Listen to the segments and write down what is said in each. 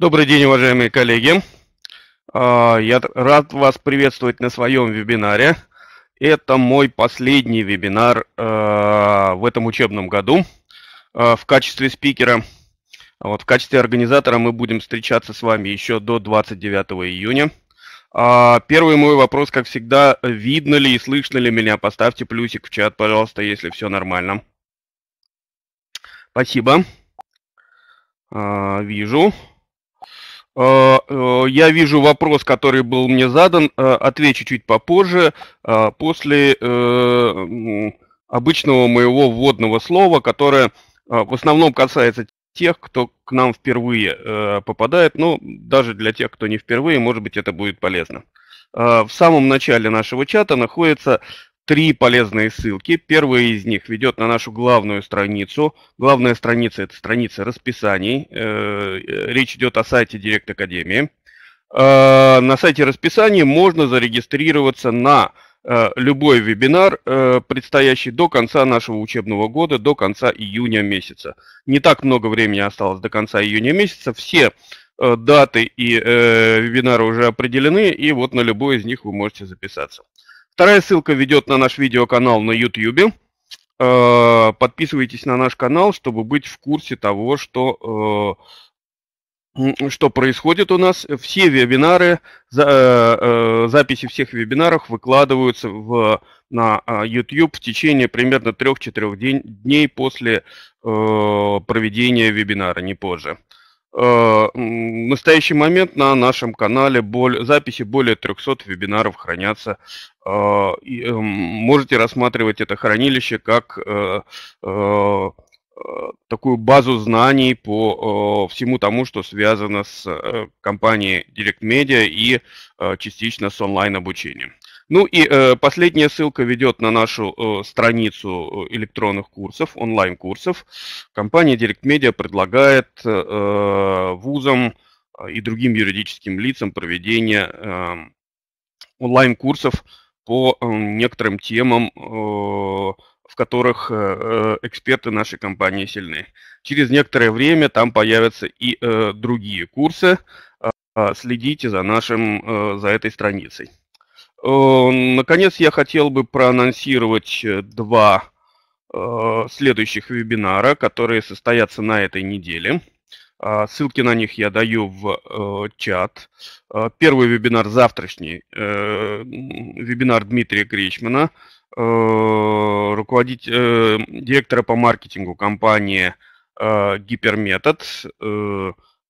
Добрый день, уважаемые коллеги. А, я рад вас приветствовать на своем вебинаре. Это мой последний вебинар а, в этом учебном году а, в качестве спикера. Вот, в качестве организатора мы будем встречаться с вами еще до 29 июня. Первый мой вопрос, как всегда, видно ли и слышно ли меня? Поставьте плюсик в чат, пожалуйста, если все нормально. Спасибо. Вижу. Э, э, я вижу вопрос, который был мне задан. Э, отвечу чуть попозже, после обычного моего вводного слова, которое в основном касается тех, кто к нам впервые попадает, но ну, даже для тех, кто не впервые, может быть, это будет полезно. В самом начале нашего чата находится три полезные ссылки. Первая из них ведет на нашу главную страницу. Главная страница – это страница расписаний. Э, э, речь идет о сайте Директ Академии. Э, на сайте расписаний можно зарегистрироваться на любой вебинар, предстоящий до конца нашего учебного года, до конца июня месяца. Не так много времени осталось до конца июня месяца. Все даты и вебинары уже определены, и вот на любой из них вы можете записаться. Вторая ссылка ведет на наш видеоканал на YouTube. Э, подписывайтесь на наш канал, чтобы быть в курсе того, что э, что происходит у нас. Все вебинары, э, записи всех вебинаров выкладываются в, на YouTube в течение примерно 3-4 дней после проведения вебинара, не позже в э, настоящий момент на нашем канале боль, записи более 300 вебинаров хранятся. Э, э, можете рассматривать это хранилище как такую базу знаний по всему тому, что связано с компанией Direct Media и частично с онлайн-обучением. Ну и э, последняя ссылка ведет на нашу э, страницу э, электронных курсов, онлайн-курсов. Компания Direct Media предлагает э, вузам э, и другим юридическим лицам проведение э, онлайн-курсов по э, некоторым темам, э, в которых э, э эксперты нашей компании сильны. Через некоторое время там появятся и э, другие курсы. Э, следите за нашим, э, за этой страницей. Э, наконец, я хотел бы проанонсировать э, два э, следующих вебинара, которые состоятся на этой неделе. А, ссылки на них я даю в чат. А, первый вебинар завтрашний, вебинар Дмитрия Кричмана, руководитель, директора по маркетингу компании Гиперметод.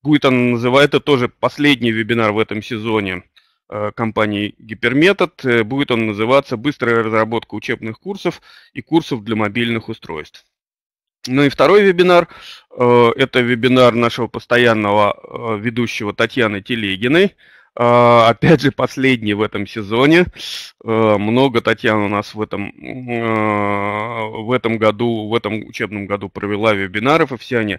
Будет он это тоже последний вебинар в этом сезоне Э, компании Гиперметод. Э, будет он называться «Быстрая разработка учебных курсов и курсов для мобильных устройств». Ну и второй вебинар э, – это вебинар нашего постоянного ведущего Татьяны Телегиной – а, опять же, последний в этом сезоне. А, много Татьяна у нас в этом, а, в этом году, в этом учебном году провела вебинаров, и все они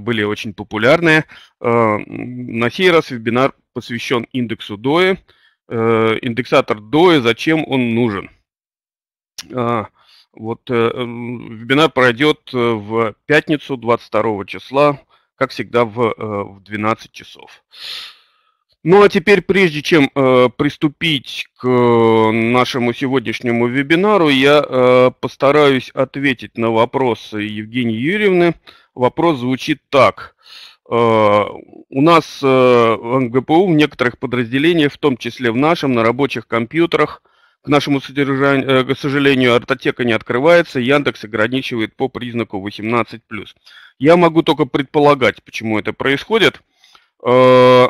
были очень популярные. На сей раз вебинар посвящен индексу DOE. Э, индексатор DOE, зачем он нужен? Вот э, вебинар пройдет э, в пятницу 22 числа, как всегда в, в 12 часов. Ну а теперь, прежде чем э, приступить к э, нашему сегодняшнему вебинару, я э, постараюсь ответить на вопросы Евгении Юрьевны. Вопрос звучит так. Э, у нас э, в НГПУ в некоторых подразделениях, в том числе в нашем, на рабочих компьютерах, к нашему содержанию, э, к сожалению, артотека не открывается, Яндекс ограничивает по признаку 18+. Я могу только предполагать, почему это происходит. Э,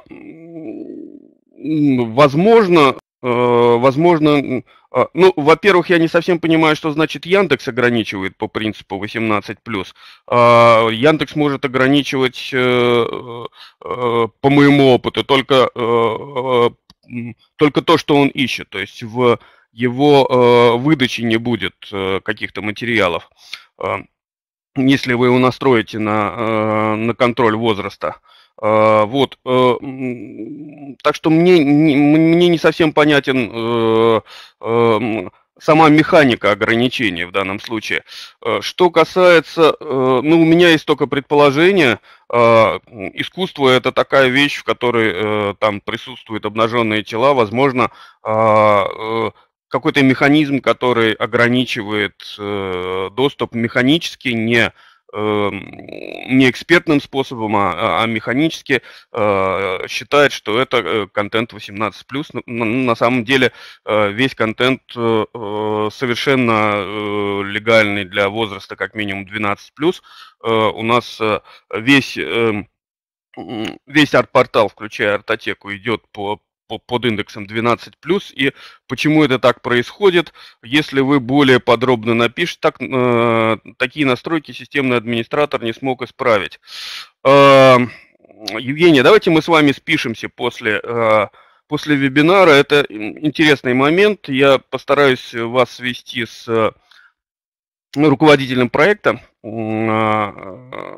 возможно, э, возможно, э, ну, во-первых, я не совсем понимаю, что значит Яндекс ограничивает по принципу 18+. А, Яндекс может ограничивать, э, по моему опыту, только, только то, что он ищет. То есть в его выдаче не будет каких-то материалов, если вы его настроите на, на контроль возраста. А, вот. Э, так что мне, мне не совсем понятен э, эм, сама механика ограничения в данном случае. Э, что касается, ну, у меня есть только предположение, а, искусство это такая вещь, в которой там присутствуют обнаженные тела, возможно, а, какой-то механизм, который ограничивает доступ механически, не Эм, не экспертным способом, а, а, а механически э, считает, что это э, контент 18+. На самом деле э, весь контент совершенно легальный для возраста как минимум 12+. У нас весь эм, весь арт-портал, включая артотеку, идет по под индексом 12+. И почему это так происходит? Если вы более подробно напишете, так, э, такие настройки системный администратор не смог исправить. Э, Евгения, давайте мы с вами спишемся после, э, после вебинара. Это интересный момент. Я постараюсь вас свести с э, руководителем проекта э, э,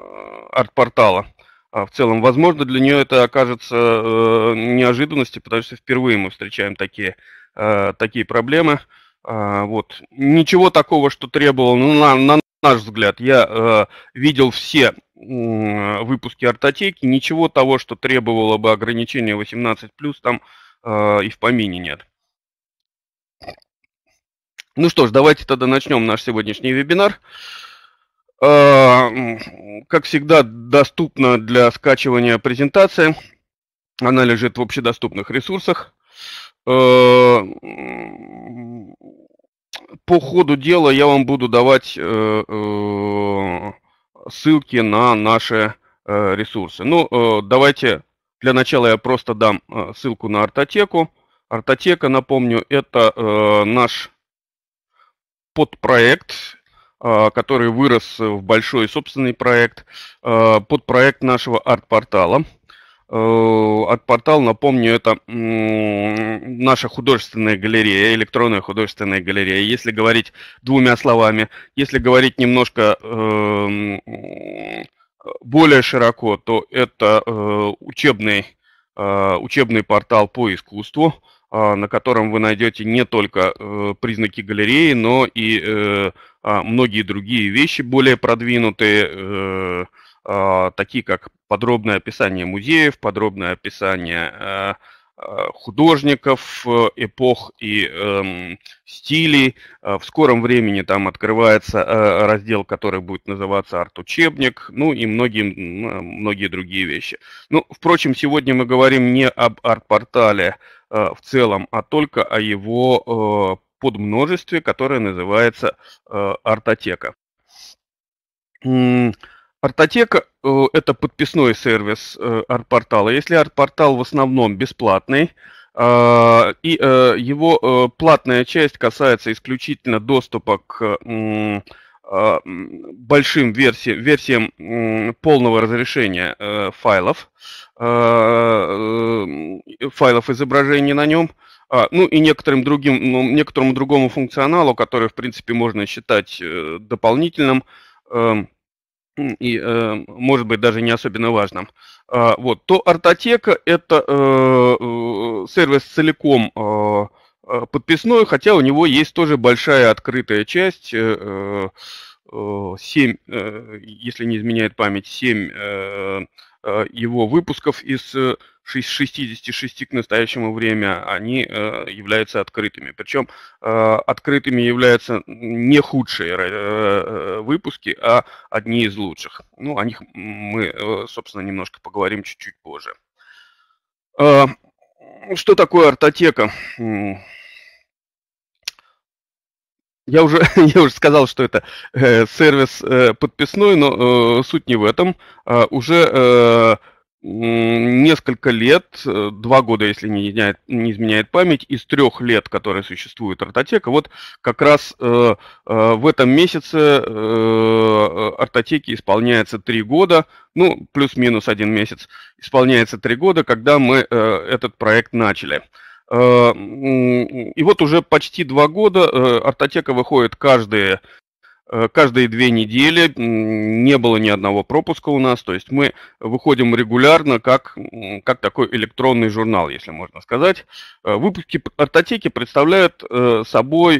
арт-портала. А в целом. Возможно, для нее это окажется э, неожиданностью, потому что впервые мы встречаем такие, э, такие проблемы. А, вот. Ничего такого, что требовал, ну, на, на наш взгляд, я э, видел все выпуски артотеки, ничего того, что требовало бы ограничения 18+, там и в помине нет. Ну что ж, давайте тогда начнем наш сегодняшний вебинар. А, как всегда, доступна для скачивания презентация. Она лежит в общедоступных ресурсах. А, по ходу дела я вам буду давать э, э, ссылки на наши э, ресурсы. Ну, давайте для начала я просто дам ссылку на артотеку. Артотека, напомню, это наш подпроект а, который вырос в большой собственный проект, а, под проект нашего арт-портала. Э, арт-портал, напомню, это наша художественная галерея, электронная художественная галерея. Если говорить двумя словами, если говорить немножко эм, более широко, то это э, учебный, э, учебный портал по искусству, а, на котором вы найдете не только признаки галереи, но и а, многие другие вещи более продвинутые, э, а, такие как подробное описание музеев, подробное описание э, а, художников, э, эпох и эм, стилей. В скором времени там открывается раздел, который будет называться арт-учебник, ну и многие, многие другие вещи. Ну, впрочем, сегодня мы говорим не об арт-портале в целом, а только о его подмножестве, которое называется э, артотека. Артотека э, это подписной сервис э, арт-портала. Если арт-портал в основном бесплатный, а, и его платная часть касается исключительно доступа к а, большим версиям, версиям полного разрешения файлов, а, файлов изображений на нем – а, ну и некоторым другим, ну, некоторому другому функционалу, который, в принципе, можно считать э, дополнительным эм, и, э, может быть, даже не особенно важным. А, вот, то артотека – это э, сервис целиком подписной, хотя у него есть тоже большая открытая часть, 7, если не изменяет память, 7 Э, его выпусков из 66 э, к настоящему времени они э, являются открытыми. Причем открытыми являются не худшие выпуски, а одни из лучших. Ну, о них мы, собственно, немножко поговорим чуть-чуть позже. Что такое артотека? Я уже, я уже сказал, что это э, сервис э, подписной, но э, суть не в этом. Э, уже э, несколько лет, э, два года, если не изменяет, не изменяет память, из трех лет, которые существует Артотека, вот как раз э, э, в этом месяце э, Артотеке исполняется три года, ну, плюс-минус один месяц, исполняется три года, когда мы э, этот проект начали. Э, Э, и вот уже почти два года э, Артотека выходит каждые, э, каждые две недели. Не было ни одного пропуска у нас. То есть мы выходим регулярно, как, как такой электронный журнал, если можно сказать. Выпуски Артотеки представляют собой,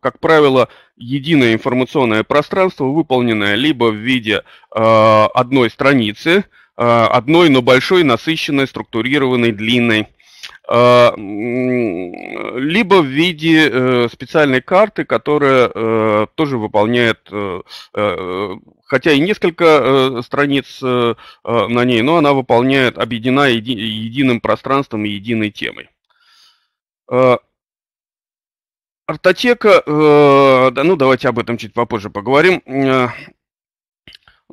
как правило, единое информационное пространство, выполненное либо в виде одной страницы, одной, но большой, насыщенной, структурированной, длинной Э, либо в виде э, специальной карты, которая э, тоже выполняет, хотя и несколько страниц на ней, но она выполняет, объединена еди, единым пространством и единой темой. Артотека, да, ну давайте об этом чуть попозже поговорим.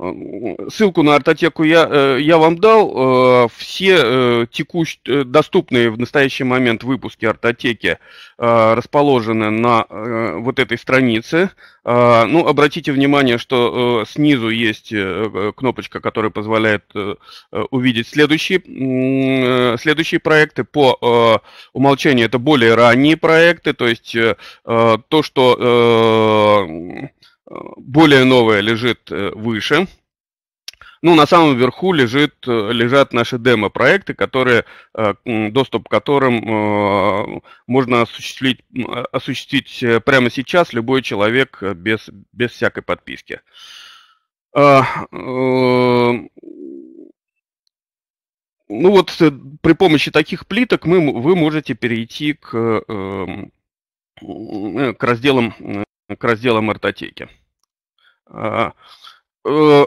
Э, ссылку на артотеку я, э, я вам дал. Э, все текущ, доступные в настоящий момент выпуски артотеки расположены на вот этой странице. Ну, обратите внимание, что снизу есть кнопочка, которая позволяет увидеть следующие, следующие проекты. По умолчанию это более ранние проекты, то есть то, что более новое лежит э, выше. Ну, на самом верху лежит, э, лежат наши демо-проекты, которые, э, доступ к которым можно осуществить, осуществить прямо сейчас любой человек без, без всякой подписки. А, ну вот при помощи таких плиток мы, вы можете перейти к, к разделам, к разделам артотеки. А, э,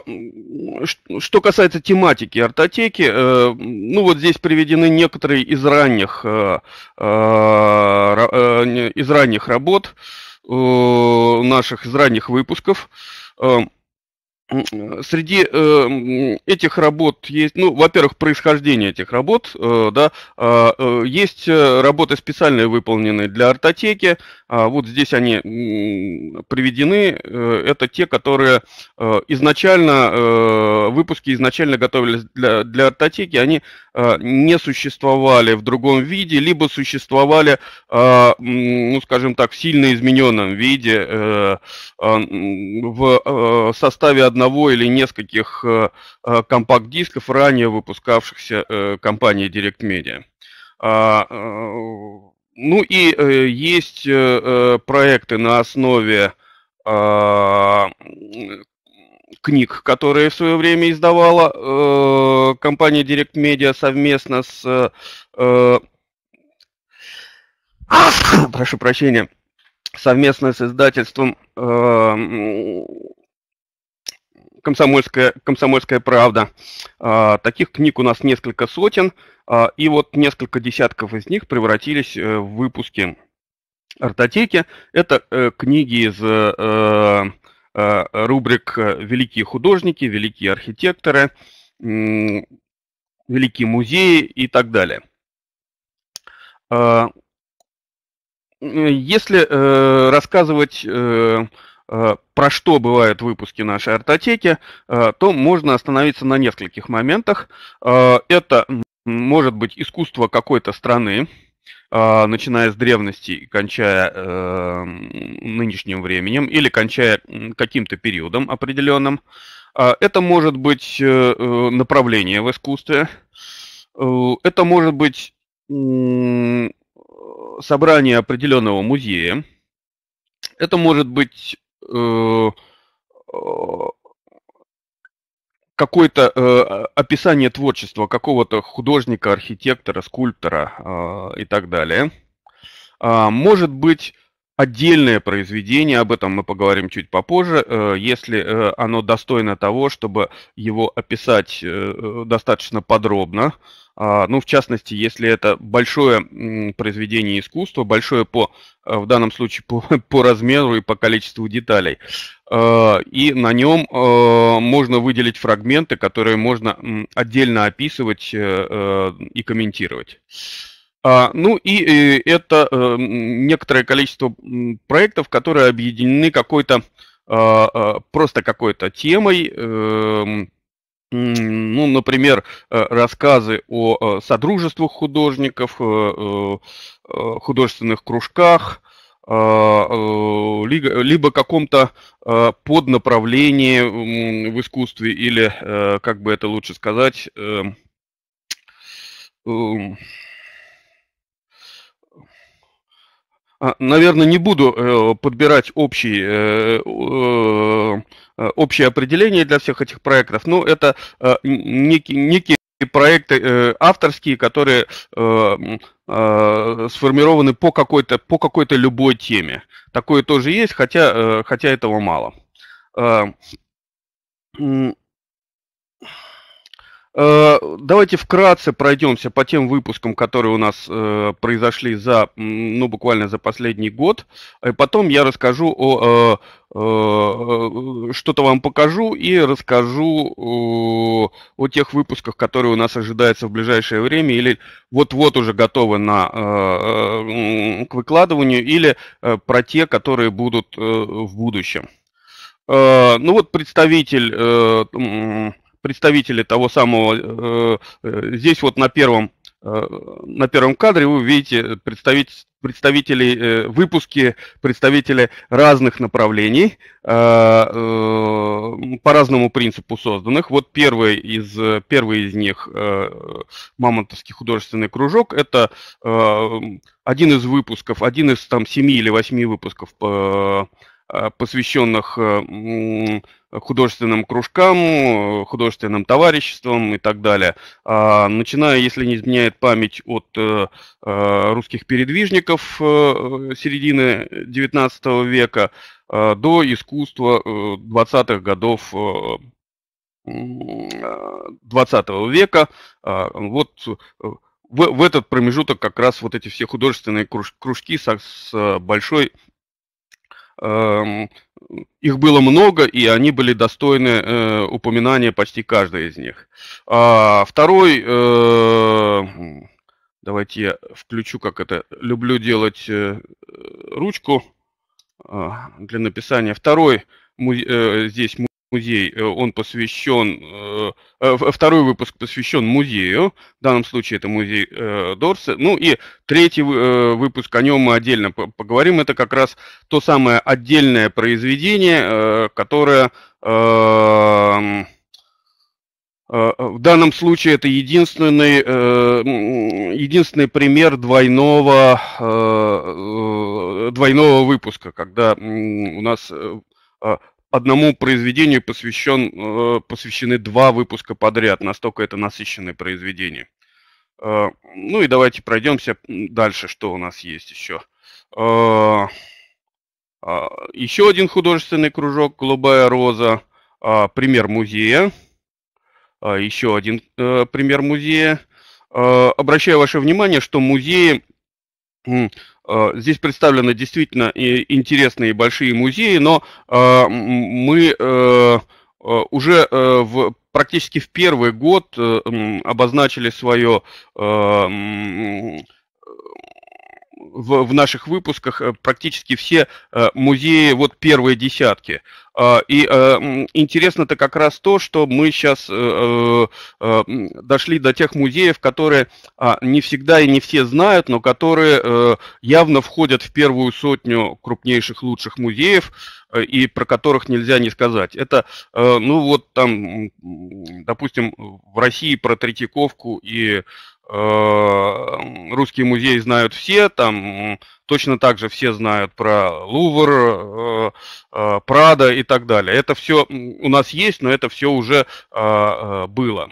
что касается тематики артотеки, э, ну вот здесь приведены некоторые из ранних, э, а, из ранних работ, наших из ранних выпусков. Э, среди э, этих работ есть, ну, во-первых, происхождение этих работ, э, да, а, э, есть э, работы специальные выполненные для артотеки, а вот здесь они э, приведены, э, это те, которые э, изначально, э, выпуски изначально готовились для, для артотеки, они Э, не существовали в другом виде, либо существовали, э, ну, скажем так, в сильно измененном виде э, в составе одного или нескольких компакт-дисков, ранее выпускавшихся компанией Direct Media. А, ну и есть проекты на основе а, книг, которые в свое время издавала э, компания Direct Media совместно с... Э, э прошу прощения, совместно с издательством э, Комсомольская, Комсомольская правда. Э, таких книг у нас несколько сотен, э, и вот несколько десятков из них превратились э, в выпуски артотеки. Это э, книги из... Э, Э, рубрик э, «Великие художники», «Великие архитекторы», «Великие музеи» и так далее. Э, если рассказывать про что бывают выпуски нашей артотеки, то можно остановиться на нескольких моментах. Это может быть искусство какой-то страны, а, начиная с древности и кончая э, нынешним временем или кончая каким-то периодом определенным. А, это может быть э, э, направление в искусстве, э, это может быть собрание определенного музея, это может быть какое-то э, описание творчества какого-то художника, архитектора, скульптора э, и так далее. Э, может быть отдельное произведение, об этом мы поговорим чуть попозже, э, если э, оно достойно того, чтобы его описать э, достаточно подробно. А, ну, в частности, если это большое произведение искусства, большое по, э, в данном случае по, по размеру и по количеству деталей. Э, и на нем э, можно выделить фрагменты, которые можно отдельно описывать э, и комментировать. А, ну и это некоторое количество проектов, которые объединены какой-то а, а, просто какой-то темой. Эм, ну, например, рассказы о содружествах художников, художественных кружках – а, э, либо каком-то а, поднаправлении в искусстве, или, э, как бы это лучше сказать, эм, эм, а, Наверное, не буду э, подбирать общий, общее определение для всех этих проектов, но это некий, некий проекты э, авторские, которые э, э, сформированы по какой-то по какой-то любой теме. Такое тоже есть, хотя э, хотя этого мало. Э, э давайте вкратце пройдемся по тем выпускам, которые у нас э, произошли за, ну, буквально за последний год. И э, потом я расскажу о, э, Э, э, что-то вам покажу и расскажу э, о, тех выпусках, которые у нас ожидаются в ближайшее время, или вот-вот уже готовы на, к выкладыванию, или про те, которые будут в будущем. Ну вот представитель, представители того самого, здесь вот на первом Э, на первом кадре вы увидите представитель, представителей э, выпуски, представители разных направлений, э, по разному принципу созданных. Вот первый из, первый из них, Мамонтовский художественный кружок, это один из выпусков, один из там семи или восьми выпусков по а, посвященных а, художественным кружкам, художественным товариществам и так далее. А, начиная, если не изменяет память, от э, русских передвижников э, середины XIX века до искусства 20-х э, годов 20 века. Вот в, этот промежуток как раз вот эти все художественные кружки с большой Эм, их было много, и они были достойны э, упоминания почти каждая из них. А, второй, э, давайте я включу, как это, люблю делать э, ручку э, для написания. Второй э, здесь музей, э, он посвящен, э, э, второй выпуск посвящен музею, в данном случае это музей Дорса, ну и третий выпуск, о нем мы отдельно поговорим, это как раз то самое отдельное произведение, которое в данном случае это единственный, единственный пример двойного, двойного выпуска, когда у нас а, одному произведению посвящен, э, посвящены два выпуска подряд, настолько это насыщенное произведение. Э, ну и давайте пройдемся дальше, что у нас есть еще. Э, а, еще один художественный кружок «Голубая роза», а, пример музея, а, еще один пример музея. Обращаю ваше внимание, что музеи Э, здесь представлены действительно интересные большие музеи, но э, мы э, уже в, практически в первый год обозначили свое в, в наших выпусках э, практически все э, музеи, вот первые десятки. А, и э, интересно-то как раз то, что мы сейчас дошли до тех музеев, которые а, не всегда и не все знают, но которые явно входят в первую сотню крупнейших лучших музеев и про которых нельзя не сказать. Это, ну вот там, допустим, в России про Третьяковку и Э, русские музеи знают все, там точно так же все знают про Лувр, э, э, Прада и так далее. Это все у нас есть, но это все уже было.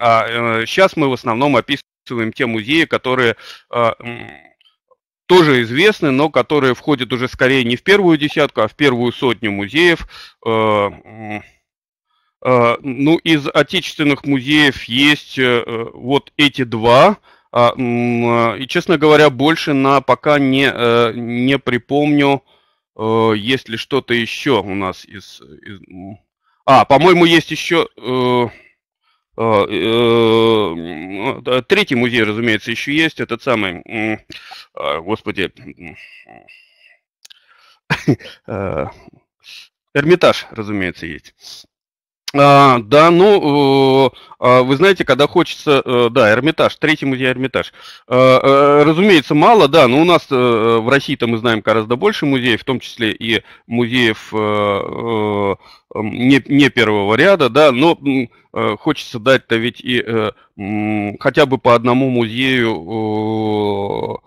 А сейчас мы в основном описываем те музеи, которые тоже известны, но которые входят уже скорее не в первую десятку, а в первую сотню музеев Э, ну, из отечественных музеев есть э, э, вот эти два. А, и, честно говоря, больше на пока не, не припомню, есть ли что-то еще у нас из... из... А, по-моему, есть еще... Третий музей, разумеется, еще есть, этот самый, господи, Эрмитаж, разумеется, есть. А, да, ну, э, а, вы знаете, когда хочется, э, да, Эрмитаж, третий музей Эрмитаж. Э, э разумеется, мало, да, но у нас э, в России-то мы знаем гораздо больше музеев, в том числе и музеев э, не, не первого ряда, да, но хочется дать-то ведь и хотя бы по одному музею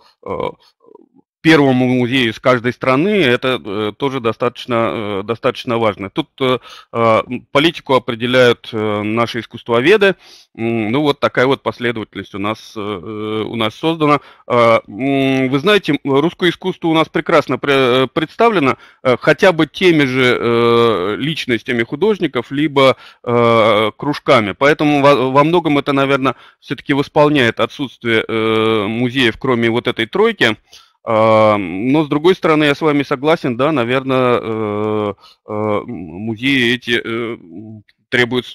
первому музею из каждой страны, это э, тоже достаточно, э, достаточно важно. Тут э, политику определяют наши искусствоведы. Ну вот такая вот последовательность у нас, у нас создана. А, вы знаете, русское искусство у нас прекрасно представлено хотя бы теми же личностями художников, либо кружками. Поэтому во многом это, наверное, все-таки восполняет отсутствие музеев, кроме вот этой тройки. Но, с другой стороны, я с вами согласен, да, наверное, э, э, музеи эти э, требуют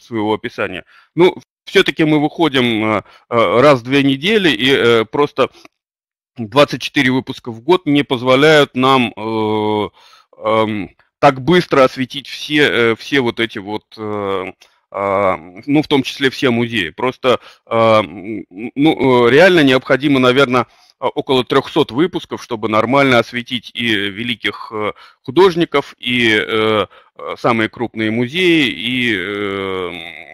своего описания. Ну, все-таки мы выходим раз в две недели, и просто 24 выпуска в год не позволяют нам так быстро осветить все, все вот эти вот а, ну, в том числе все музеи. Просто, а, ну, реально необходимо, наверное, а, около 300 выпусков, чтобы нормально осветить и великих э, художников, и э, э, самые крупные музеи, и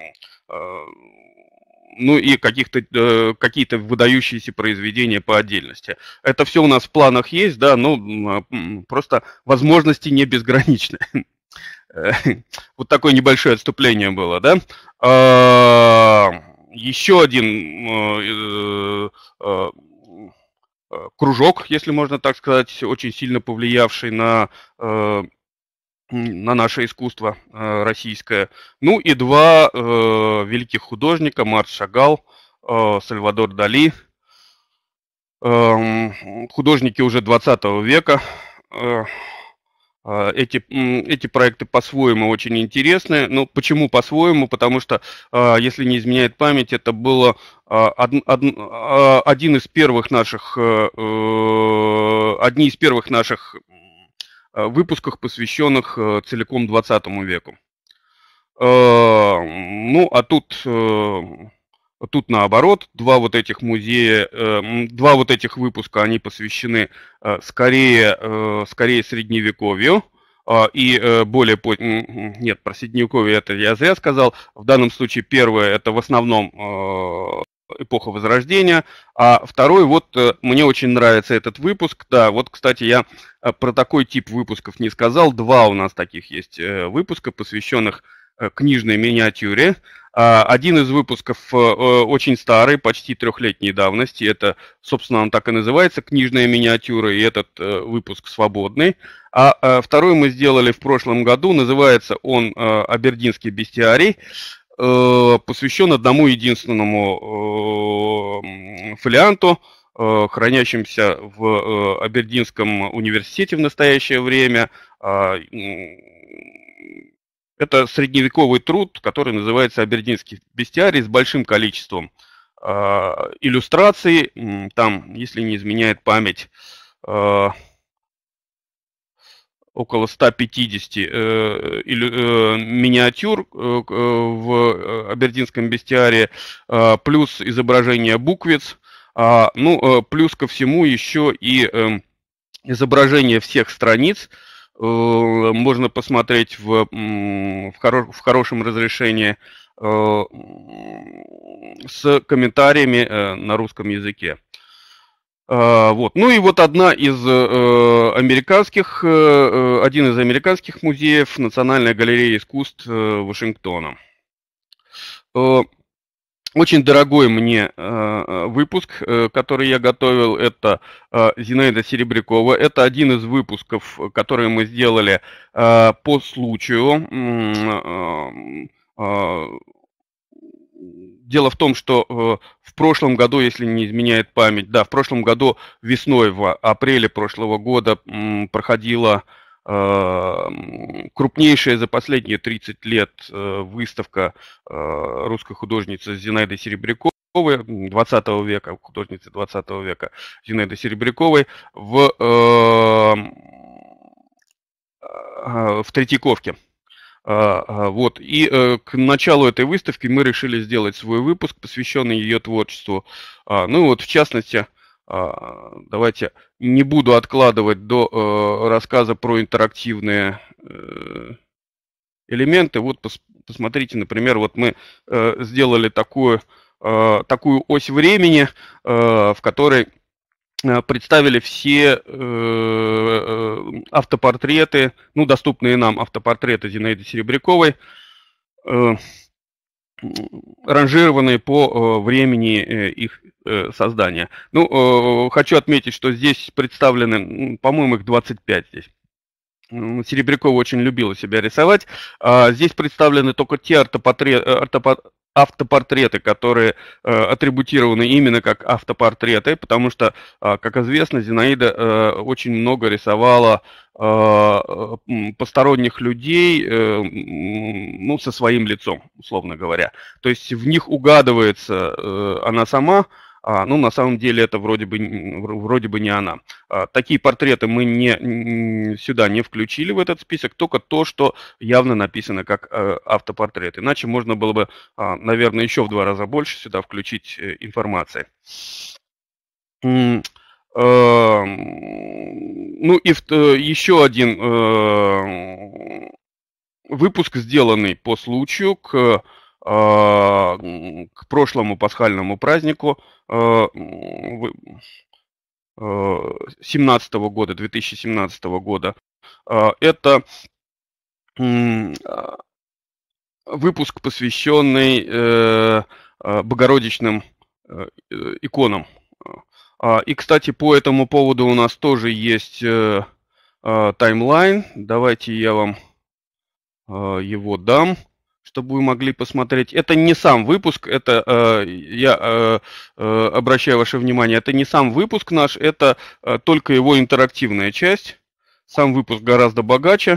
ну и каких-то какие-то выдающиеся произведения по отдельности. Это все у нас в планах есть, да, но а, просто возможности не безграничны. Вот такое небольшое отступление было, да. А, еще один Э, кружок, если можно так сказать, очень сильно повлиявший на э, на наше искусство э, российское. Ну и два великих художника, Марс Шагал, Сальвадор Дали, эм, художники уже 20 века, а, эти, эти проекты по-своему очень интересны. Ну, почему по-своему? Потому что, а, если не изменяет память, это было а, один из первых наших, э, э, одни из первых наших выпусков, посвященных э, целиком 20 веку. Ну, а тут Тут наоборот, два вот этих музея, э, два вот этих выпуска, они посвящены э, скорее, э, скорее средневековью а, и более нет, про средневековье это я зря сказал, в данном случае первое это в основном эпоха Возрождения, а второй, вот мне очень нравится этот выпуск, да, вот, кстати, я про такой тип выпусков не сказал, два у нас таких есть выпуска, посвященных Э, книжной миниатюре. А, один из выпусков э, э, очень старый, почти трехлетней давности. Это, собственно, он так и называется, книжная миниатюра, и этот выпуск свободный. А второй мы сделали в прошлом году, называется он «Абердинский бестиарий», посвящен одному единственному фолианту, хранящимся в Абердинском университете в настоящее время, а, это средневековый труд, который называется «Абердинский бестиарий» с большим количеством э, иллюстраций. Там, если не изменяет память, а, э, около 150 э, э, миниатюр э, э в э, Абердинском бестиарии, э, плюс изображение буквиц, э, ну, э, плюс ко всему еще и э, изображение всех страниц, э, Э, можно посмотреть в, в, хоро, в хорошем разрешении э, с комментариями э, на русском языке. Вот. Ну и вот одна из американских, один из американских музеев, Национальная галерея искусств Вашингтона. Очень дорогой мне э, э, выпуск, э, который я готовил, это э, Зинаида Серебрякова. Это один из выпусков, которые мы сделали э, по случаю. Э, э, дело в том, что в прошлом году, если не изменяет память, да, в прошлом году весной, в апреле прошлого года проходила Эм, крупнейшая за последние 30 лет э, выставка э, русской художницы Зинаиды Серебряковой 20 века, художницы 20 века Зинаиды Серебряковой в, эм, э, в Третьяковке. Вот. И к началу этой выставки мы решили сделать свой выпуск, посвященный ее творчеству. А, ну вот, в частности, а, давайте не буду откладывать до э, рассказа про интерактивные э, элементы. Вот посмотрите, например, вот мы э, сделали такую, такую ось времени, в которой представили все автопортреты, ну, доступные нам автопортреты Зинаиды Серебряковой ранжированные по э, времени э, их э, создания. Ну, хочу отметить, что здесь представлены, по-моему, их 25 здесь. Серебрякова очень любила себя рисовать. А здесь представлены только те ортопотре... ортопо автопортреты, которые э, атрибутированы именно как автопортреты, потому что, э, как известно, Зинаида э, очень много рисовала э, посторонних людей э, ну, со своим лицом, условно говоря. То есть в них угадывается э, она сама, а, ну, на самом деле это вроде бы, вроде бы не она. А, такие портреты мы не, сюда не включили в этот список, только то, что явно написано как а, автопортрет. Иначе можно было бы, а, наверное, еще в два раза больше сюда включить э, информации. Эм, ну и э, еще один эм, выпуск, сделанный по случаю к а, к прошлому пасхальному празднику 2017 а, а, года, 2017 года. Это выпуск, посвященный э, богородичным э, э, иконам. И, кстати, по этому поводу у нас тоже есть таймлайн. Давайте я вам его дам чтобы вы могли посмотреть. Это не сам выпуск, это э, я э, э, обращаю ваше внимание, это не сам выпуск наш, это э, только его интерактивная часть. Сам выпуск гораздо богаче.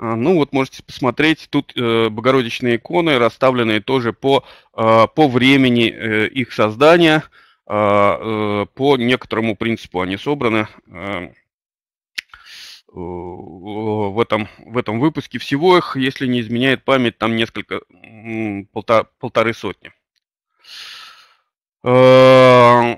Э, ну вот можете посмотреть, тут э, богородичные иконы расставленные тоже по, э, по времени э, их создания, э, э по некоторому принципу они собраны. Э, в этом, в этом выпуске. Всего их, если не изменяет память, там несколько, полтора, полторы сотни. Э,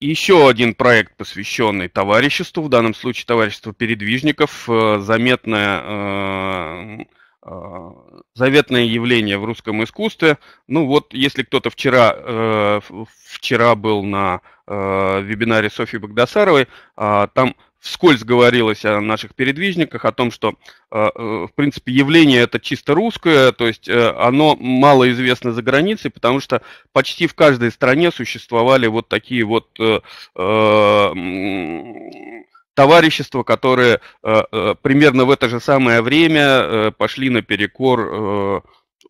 еще один проект, посвященный товариществу, в данном случае товариществу передвижников, э, заметное, э, заветное явление в русском искусстве. Ну вот, если кто-то вчера, вчера был на вебинаре Софьи Багдасаровой, а, там вскользь говорилось о наших передвижниках, о том, что, э, э, в принципе, явление это чисто русское, то есть э, оно мало известно за границей, потому что почти в каждой стране существовали вот такие вот товарищества, которые примерно в это же самое время пошли на перекор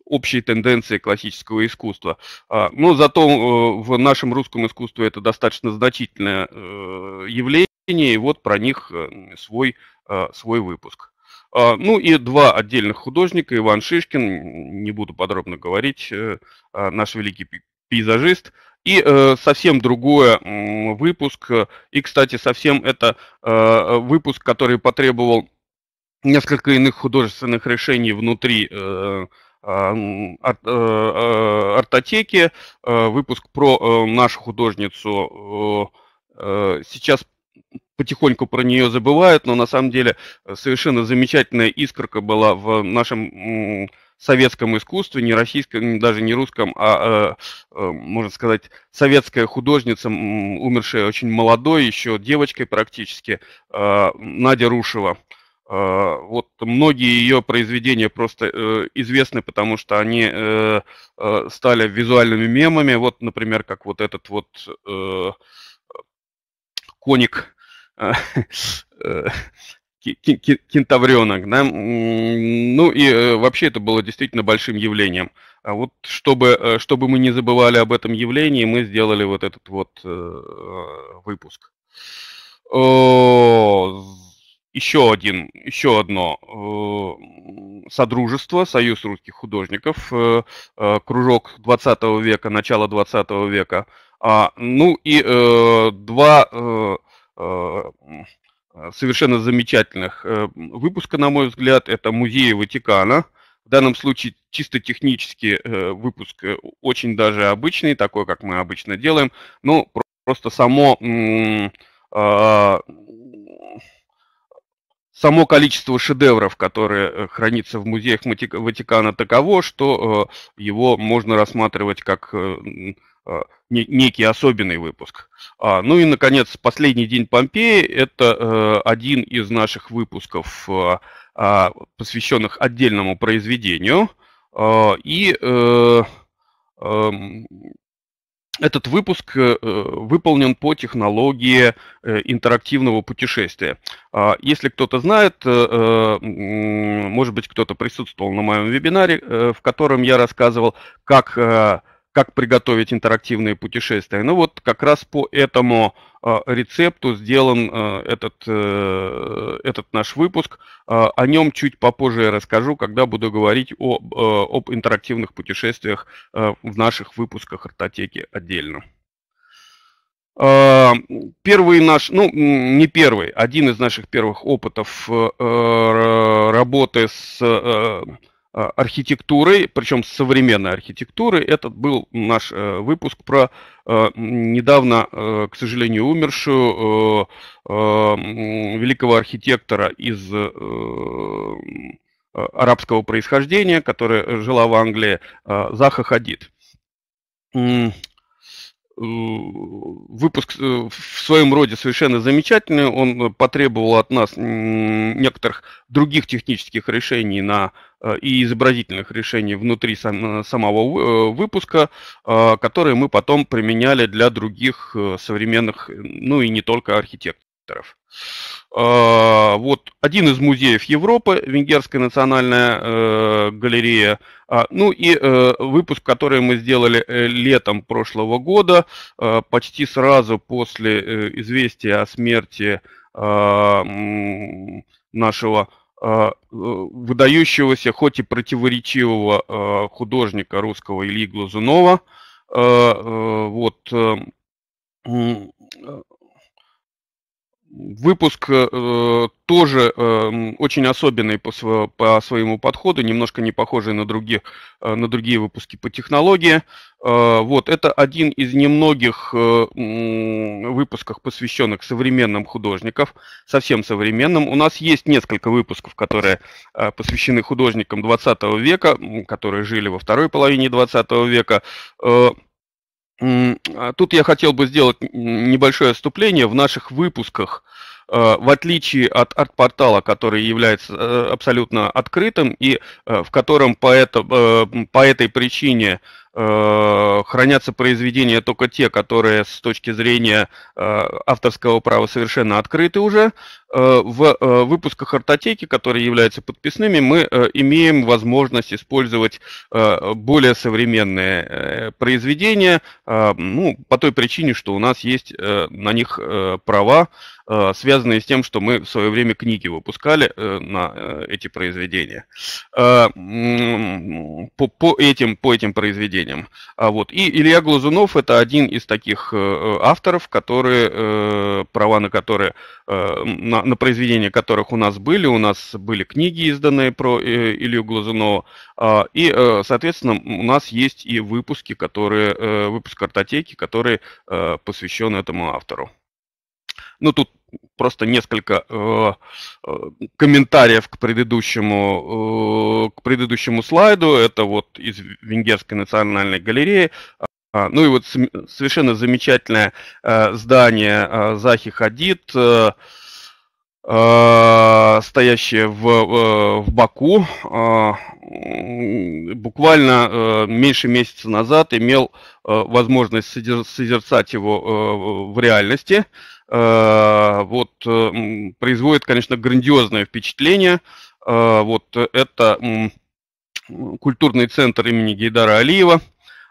общей тенденции классического искусства. А, но зато в нашем русском искусстве это достаточно значительное явление и вот про них э, свой, э, свой выпуск. А, ну и два отдельных художника, Иван Шишкин, не буду подробно говорить, э, а, наш великий пейзажист, и э, совсем другой э, выпуск, и, кстати, совсем это э, выпуск, который потребовал несколько иных художественных решений внутри э, а, ар, э, артотеки, э, выпуск про э, нашу художницу э, сейчас потихоньку про нее забывают, но на самом деле э, совершенно замечательная искорка была в нашем советском искусстве, не российском, даже не русском, а, э, э, можно сказать, советская художница, умершая очень молодой, еще девочкой практически, Надя Рушева. Вот многие ее произведения просто э, известны, потому что они э, э, стали визуальными мемами. Вот, например, как вот этот вот э, коник Э, кентавренок, да, ну и э, вообще это было действительно большим явлением. А вот чтобы, э, чтобы мы не забывали об этом явлении, мы сделали вот этот вот выпуск. Еще один, еще одно содружество, Союз русских художников, кружок 20 века, начало 20 века. А Ну и два Э, э, совершенно замечательных э, выпуска, на мой взгляд, это «Музеи Ватикана». В данном случае чисто технически выпуск очень даже обычный, такой, как мы обычно делаем, но ну, просто само само количество шедевров, которые э, хранится в музеях Ватикана, таково, что э, его можно рассматривать как э, некий особенный выпуск. А, ну и, наконец, последний день Помпеи – это один из наших выпусков, а, посвященных отдельному произведению. И эм, этот выпуск э, э, выполнен по технологии э, интерактивного путешествия. А, если кто-то знает, может быть, кто-то присутствовал на моем вебинаре, в котором я рассказывал, как как приготовить интерактивные путешествия. Ну вот как раз по этому э, рецепту сделан э, этот, э, этот наш выпуск. Э, о нем чуть попозже я расскажу, когда буду говорить о, э, об интерактивных путешествиях э, в наших выпусках картотеки отдельно. Первый наш, ну не первый, один из наших первых опытов э, работы с э, Э, архитектурой, причем современной архитектурой. Этот был наш э, выпуск про э, недавно, к сожалению, умершую великого архитектора из арабского происхождения, которая жила в Англии, Заха Хадид. Э, выпуск э, в своем роде совершенно замечательный. Он потребовал от нас некоторых других технических решений на, э, и изобразительных решений внутри сам, самого выпуска, которые мы потом применяли для других современных, ну и не только архитекторов инвесторов. А, вот один из музеев Европы, Венгерская национальная э, галерея, а, ну и э, выпуск, который мы сделали э, летом прошлого года, почти сразу после известия о смерти а, нашего выдающегося, хоть и противоречивого художника русского Ильи Глазунова. Вот Выпуск э, тоже э, очень особенный по, сво, по своему подходу, немножко не похожий на, другие э, на другие выпуски по технологии. Э, вот, это один из немногих э, выпусков, посвященных современным художникам, совсем современным. У нас есть несколько выпусков, которые э, посвящены художникам 20 века, которые жили во второй половине 20 века. Э, а тут я хотел бы сделать небольшое отступление. В наших выпусках, э, в отличие от арт-портала, который является э, абсолютно открытым и э, в котором по, это, по этой причине Э, хранятся произведения только те, которые с точки зрения э, авторского права совершенно открыты уже. Э, в выпусках артотеки, которые являются подписными, мы имеем возможность использовать более современные произведения, ну, по той причине, что у нас есть на них права, связанные с тем, что мы в свое время книги выпускали на эти произведения. По, по, этим, по этим произведениям населением. А вот. И Илья Глазунов – это один из таких э, э, авторов, которые, э, права на которые, на, на произведения которых у нас были. У нас были книги, изданные про Илью Глазунова. А, и, соответственно, у нас есть и выпуски, которые, выпуск картотеки, которые посвящен этому автору. Ну, тут просто несколько э, э, комментариев к предыдущему, э, к предыдущему слайду. Это вот из Венгерской национальной галереи. А, ну и вот совершенно замечательное э, здание э, Захи Хадид, стоящее в, в Баку. А, буквально меньше месяца назад имел э, возможность созерцать его в реальности. Э, вот, производит, конечно, грандиозное впечатление. Э, вот это культурный центр имени Гейдара Алиева.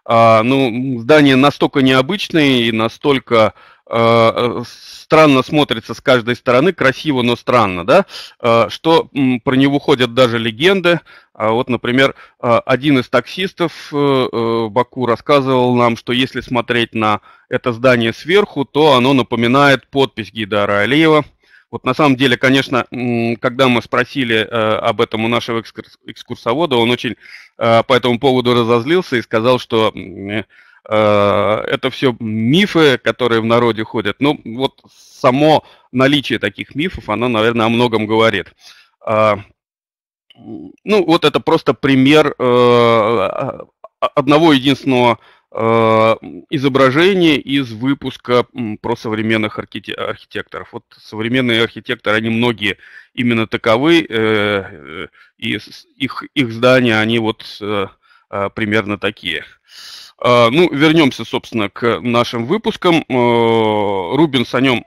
А, ну, здание настолько необычное и настолько Э, э, странно смотрится с каждой стороны, красиво, но странно, да, э, что про него ходят даже легенды. А вот, например, один из таксистов в Баку рассказывал нам, что если смотреть на это здание сверху, то оно напоминает подпись Гидара Алиева. Вот на самом деле, конечно, когда мы спросили об этом у нашего экскурсовода, он очень по этому поводу разозлился и сказал, что Э, это все мифы, которые в народе ходят. Ну, вот само наличие таких мифов, оно, наверное, о многом говорит. А, ну, вот это просто пример э, одного единственного э, изображение из выпуска про современных архитекторов. Вот современные архитекторы, они многие именно таковы, и их, их здания, они вот примерно такие. А, ну, вернемся, собственно, к нашим выпускам. Э, Рубинс о нем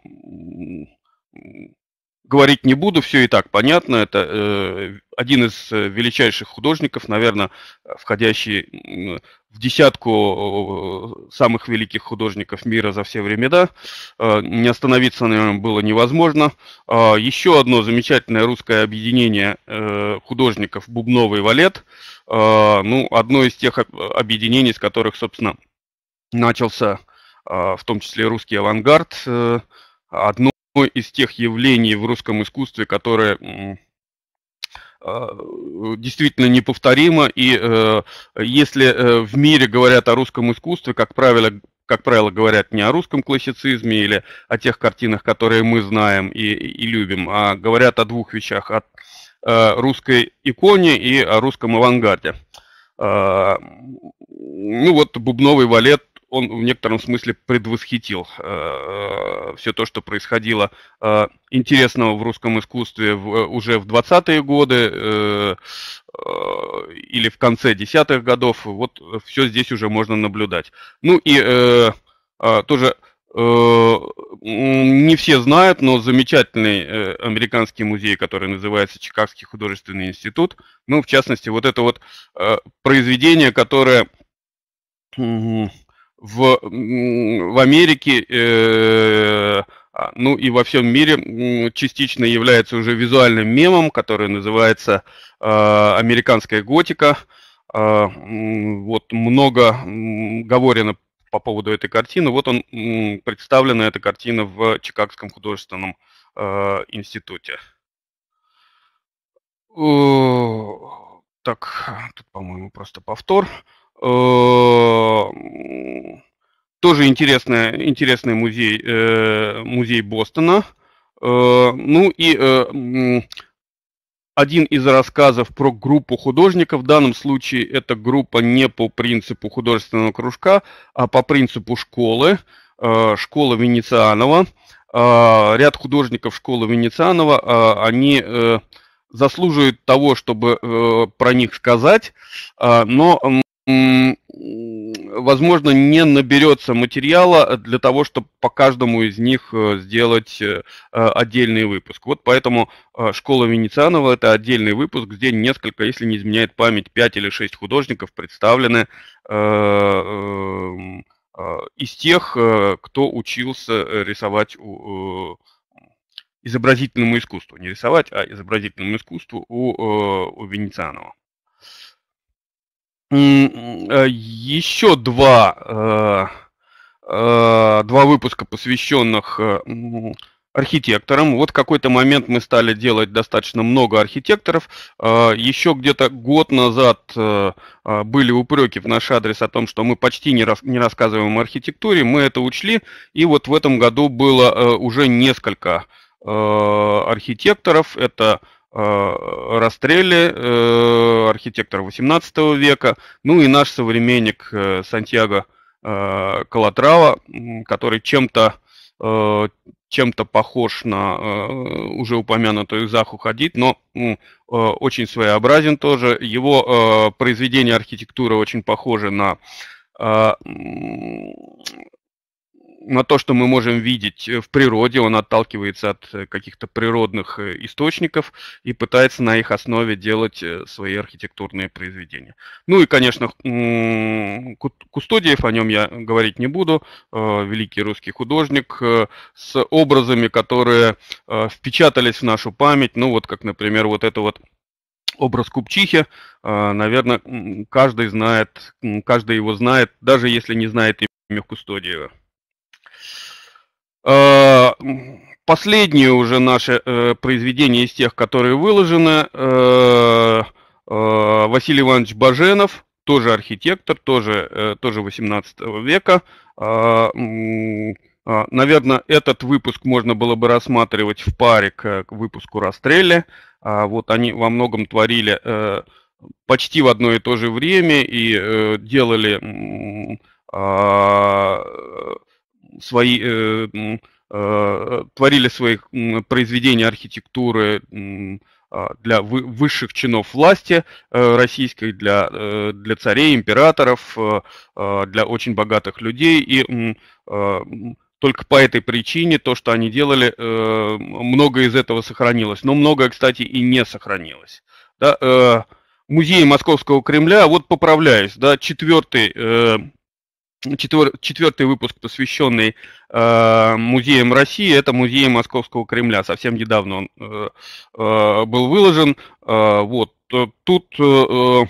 говорить не буду, все и так понятно. Это э, один из э, величайших художников, наверное, входящий в десятку самых великих художников мира за все времена. Э, не остановиться на нем было невозможно. А, еще одно замечательное русское объединение художников Бубновый валет. А, ну, одно из тех объединений, из которых, собственно, начался а, в том числе русский авангард. Э, одно одно из тех явлений в русском искусстве, которое а, действительно неповторимо. И э, если э, в мире говорят о русском искусстве, как правило, как правило, говорят не о русском классицизме или о тех картинах, которые мы знаем и, и любим, а говорят о двух вещах: о э, русской иконе и о русском авангарде. А, ну вот бубновый валет он в некотором смысле предвосхитил э, э, все то, что происходило э, интересного в русском искусстве в, уже в 20-е годы или в конце 10-х годов. Вот все здесь уже можно наблюдать. Ну и тоже не все знают, но замечательный американский музей, который называется Чикагский художественный институт. Ну, в частности, вот это вот произведение, которое в, в Америке, э, а, ну и во всем мире частично является уже визуальным мемом, который называется а, «Американская готика». А, вот много говорено по поводу этой картины. Вот он представлена эта картина в Чикагском художественном институте. так, тут, по-моему, просто повтор. Э, тоже интересный, интересный музей, э, музей Бостона. Э, ну и один из рассказов про группу художников. В данном случае эта группа не по принципу художественного кружка, а по принципу школы, школа Венецианова. Ряд художников школы Венецианова, они заслуживают того, чтобы про них сказать, но возможно, не наберется материала для того, чтобы по каждому из них э, сделать э, э, отдельный выпуск. Вот поэтому «Школа Венецианова» — это отдельный выпуск, где несколько, если не изменяет память, пять или шесть художников представлены из тех, кто учился рисовать изобразительному искусству, не рисовать, а изобразительному искусству у, у Венецианова. Э, еще два, э, э, два выпуска, посвященных архитекторам. Вот в какой-то момент мы стали делать достаточно много архитекторов. Еще где-то год назад были упреки в наш адрес о том, что мы почти не, рас, не рассказываем о архитектуре. Мы это учли, и вот в этом году было уже несколько архитекторов. Это Э, Растрелли, э, архитектор XVIII века, ну и наш современник э, Сантьяго Калатрава, который чем-то чем-то похож на уже упомянутую Заху Хадид, но очень своеобразен тоже. Его произведения архитектуры очень похожи на на то, что мы можем видеть э, в природе, он отталкивается от э, каких-то природных э, источников и пытается на их основе делать свои архитектурные произведения. Ну и, конечно, Кустодиев, о нем я говорить не буду, великий русский художник с образами, которые впечатались в нашу память, ну вот как, например, вот это вот образ Купчихи, наверное, каждый знает, каждый его знает, даже если не знает имя Кустодиева. Э, последнее уже наше э, произведение из тех, которые выложены, э, э, Василий Иванович Баженов, тоже архитектор, тоже, э, тоже 18 века. Э, э, наверное, этот выпуск можно было бы рассматривать в паре к, к выпуску Растрелли. Э, а вот они во многом творили э, почти в одно и то же время и э, делали... Э, свои, э, э, творили свои произведения архитектуры а, для вы высших чинов власти э, российской, для, э, для царей, императоров, э, для очень богатых людей. И только по этой причине то, что они делали, много из этого сохранилось. Но многое, кстати, и не сохранилось. Да, музей Московского Кремля, вот поправляюсь, да, четвертый четвер, четвертый выпуск, посвященный э, музеям России, это музей Московского Кремля. Совсем недавно он э, э, был выложен. Э, вот э, тут, э, э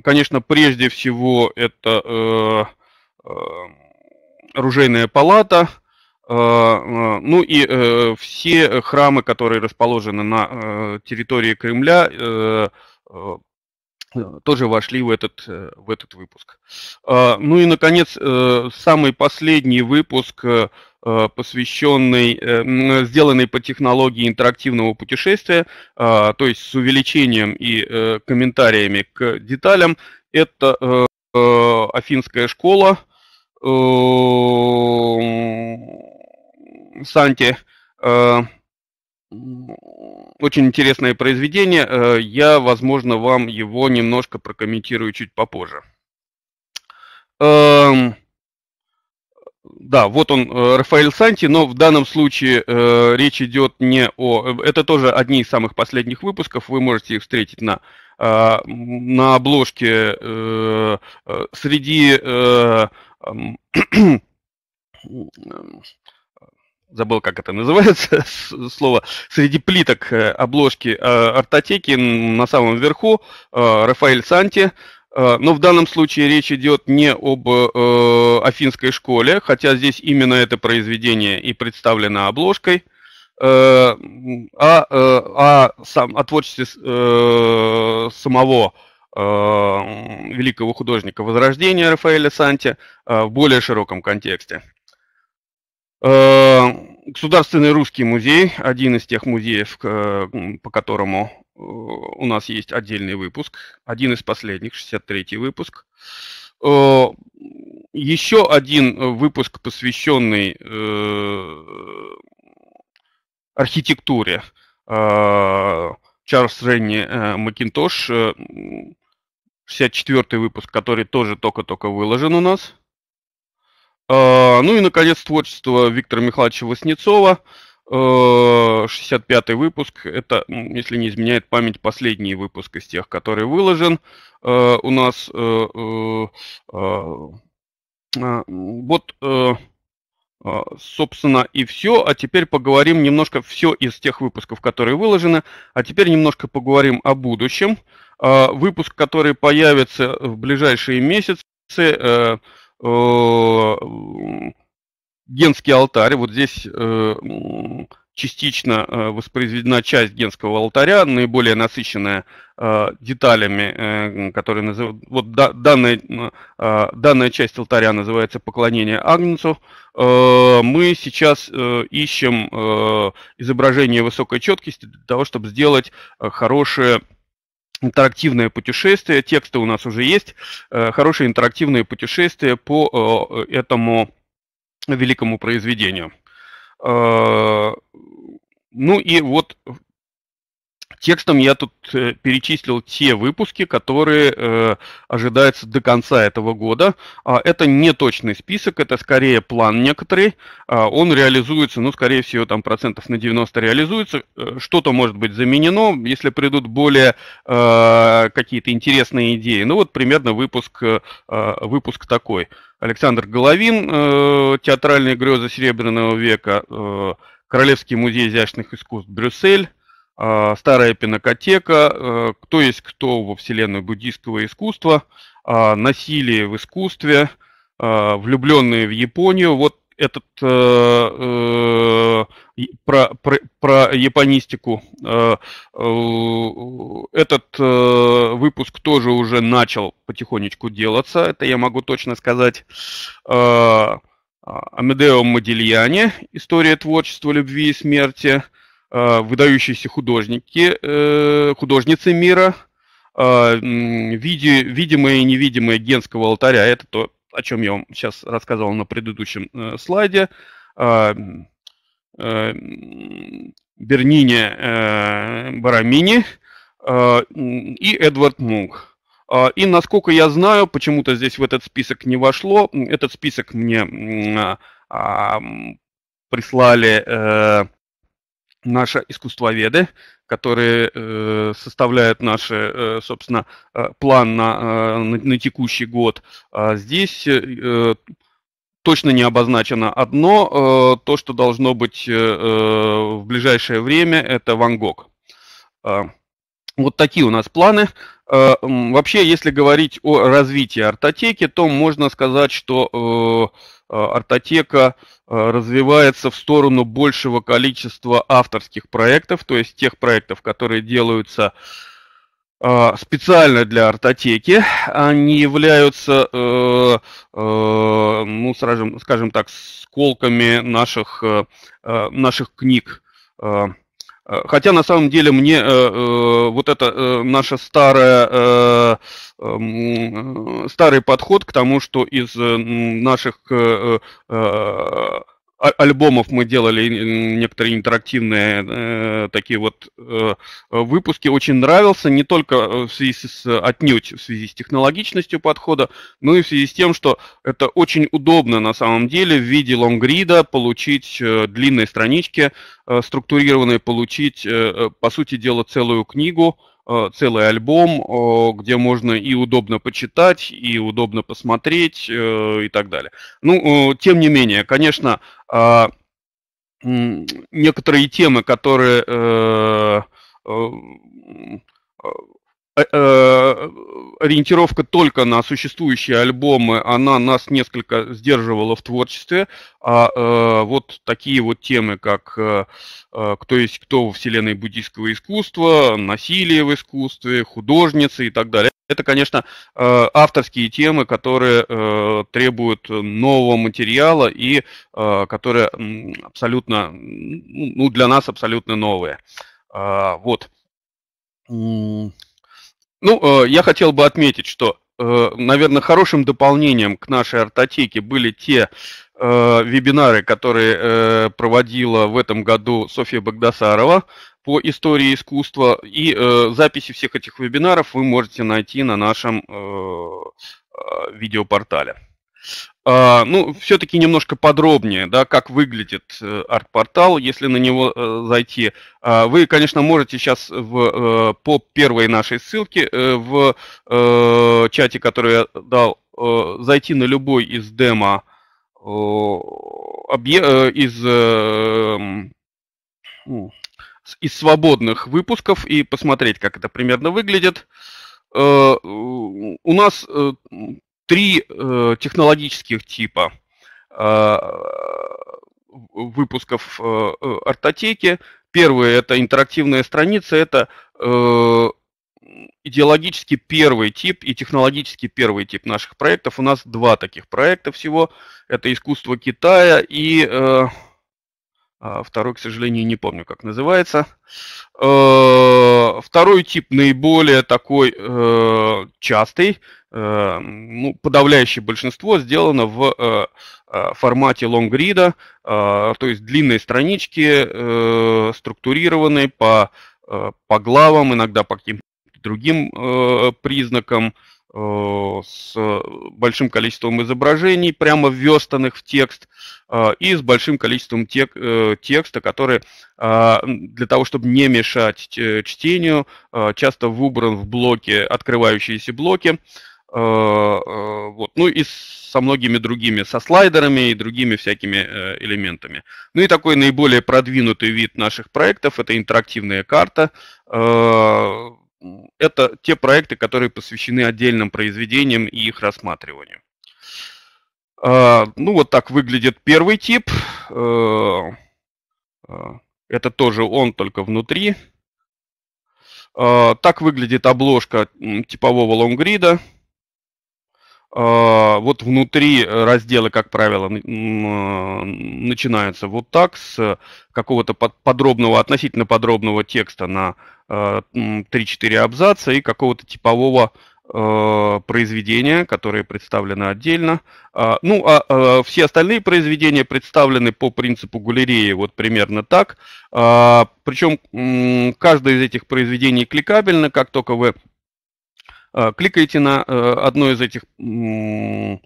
конечно, прежде всего это э, э оружейная палата. Э, ну и э, все храмы, которые расположены на э, территории Кремля, Э, тоже вошли в этот, э, в этот выпуск. А, ну и, наконец, э, самый последний выпуск, посвященный, сделанный по технологии интерактивного путешествия, а, то есть с увеличением и комментариями к деталям, это Афинская школа Санти очень интересное произведение. Э, я, возможно, вам его немножко прокомментирую чуть попозже. Эм, да, вот он, э, Рафаэль Санти, но в данном случае э, речь идет не о... Это тоже одни из самых последних выпусков, вы можете их встретить на, э, на обложке э, э среди... Э, эм, э, забыл, как это называется, слово, среди плиток э, обложки э, артотеки на самом верху э, Рафаэль Санти. Но в данном случае речь идет не об афинской школе, хотя здесь именно это произведение и представлено обложкой, а, а сам, о творчестве самого великого художника Возрождения Рафаэля Санти в более широком контексте. Э, Государственный русский музей, один из тех музеев, по которому э, у нас есть отдельный выпуск, один из последних, 63-й выпуск. Э, еще один выпуск, посвященный архитектуре. Чарльз Ренни Макинтош, 64-й выпуск, который тоже только-только выложен у нас – а, ну и, наконец, творчество Виктора Михайловича Васнецова. 65 а, выпуск. Это, если не изменяет память, последний выпуск из тех, который выложен а, у нас. Э, э, вот, э, собственно, и все. А теперь поговорим немножко, все из тех выпусков, которые выложены. А теперь немножко поговорим о будущем. Выпуск, который появится в ближайшие месяцы, Э, генский алтарь. Вот здесь э, частично э, воспроизведена часть генского алтаря, наиболее насыщенная деталями, которые называют... Вот данная, а, данная часть алтаря называется «Поклонение Агнцу». Мы сейчас ищем изображение высокой четкости для того, чтобы сделать хорошее интерактивное путешествие. Тексты у нас уже есть. Э, Хорошее интерактивное путешествие по э, этому великому произведению. Э, ну и вот Текстом я тут э, перечислил те выпуски, которые э, ожидаются до конца этого года. А, это не точный список, это скорее план некоторый. А, он реализуется, ну, скорее всего, там процентов на 90 реализуется. Э, что-то может быть заменено, если придут более э, какие-то интересные идеи. Ну, вот примерно выпуск, э, а, выпуск такой. Александр Головин, э, «Театральные грезы Серебряного века», э, Королевский музей изящных искусств Брюссель, а, старая пинакотека, э, кто есть кто во вселенной буддийского искусства, а, насилие в искусстве, а, влюбленные в Японию. Вот этот э, э про, про, про японистику э, э, этот э, выпуск тоже уже начал потихонечку делаться. Это я могу точно сказать. Амедео Модильяне «История творчества, любви и смерти», Э, выдающиеся художники, э, художницы мира в э, виде, видимое и невидимые генского алтаря. Это то, о чем я вам сейчас рассказывал на предыдущем слайде. Бернине Барамини и Эдвард Мунк. И насколько я знаю, почему-то здесь в этот список не вошло. Этот список мне а, а, прислали наши искусствоведы, которые э, составляют наш, э, собственно, э, план на, э, на, на текущий год. А здесь э, точно не обозначено одно, э, то, что должно быть э, э в ближайшее время, это Ван Гог. Э, вот такие у нас планы. Э, вообще, если говорить о развитии артотеки, то можно сказать, что... Э, Э, Артотека э, развивается в сторону большего количества авторских проектов, то есть тех проектов, которые делаются э, специально для артотеки, они являются, ну, скажем, скажем так, сколками наших, наших книг. Э, хотя на самом деле мне э, э, вот это э, наша старая, э, э, старый подход к тому, что из э, наших э, э, э а, альбомов мы делали некоторые интерактивные э, такие вот э, выпуски. Очень нравился не только э, в связи с отнюдь в связи с технологичностью подхода, но и в связи с тем, что это очень удобно на самом деле в виде лонгрида получить э, длинные странички э, структурированные, получить э, э, по сути дела целую книгу Э, целый альбом, э, где можно и удобно почитать, и удобно посмотреть, э, и так далее. Ну, тем не менее, конечно, а, некоторые темы, которые Э, э, ориентировка только на существующие альбомы, она нас несколько сдерживала в творчестве, а э, вот такие вот темы, как э, э, кто есть кто во вселенной буддийского искусства, насилие в искусстве, художницы и так далее. Это, конечно, э, авторские темы, которые э, требуют нового материала и э, которые абсолютно, ну, для нас абсолютно новые. Э, вот. Ну, э, я хотел бы отметить, что, э, наверное, хорошим дополнением к нашей артотеке были те э, вебинары, которые проводила в этом году Софья Багдасарова по истории искусства. И записи всех этих вебинаров вы можете найти на нашем видеопортале. А, ну, все-таки немножко подробнее, да, как выглядит э, арт-портал, если на него э, зайти. А, вы, конечно, можете сейчас в, э, по первой нашей ссылке в чате, который я дал, зайти на любой из демо из эм, из свободных выпусков и посмотреть, как это примерно выглядит. У нас три э, технологических типа э, выпусков э, э артотеки. Первый – это интерактивная страница, это э, идеологически первый тип и технологически первый тип наших проектов. У нас два таких проекта всего. Это «Искусство Китая» и… Э, а, Второй, к сожалению, не помню, как называется. Э, второй тип наиболее такой э, частый. Э, ну, подавляющее большинство сделано в э, э, формате лонгрида, то есть длинные странички, структурированные по, по главам, иногда по каким-то другим признакам, с большим количеством изображений, прямо вверстанных в текст, и с большим количеством тек, текста, который для того, чтобы не мешать чтению, часто выбран в блоке, открывающиеся блоки. Э, э, вот, ну и со многими другими, со слайдерами и другими всякими э, элементами. Ну и такой наиболее продвинутый вид наших проектов – это интерактивная карта. Это те проекты, которые посвящены отдельным произведениям и их рассматриванию. Ну вот так выглядит первый тип. Это тоже он, только внутри. Так выглядит обложка типового лонгрида. А, вот внутри раздела, как правило, начинается вот так, с какого-то подробного, относительно подробного текста на 3-4 а, абзаца и какого-то типового а, произведения, которые представлены отдельно. Ну, а все остальные произведения представлены по принципу галереи, вот примерно так. Причем каждое из этих произведений кликабельно, как только вы Э, кликаете на э, одно из этих э,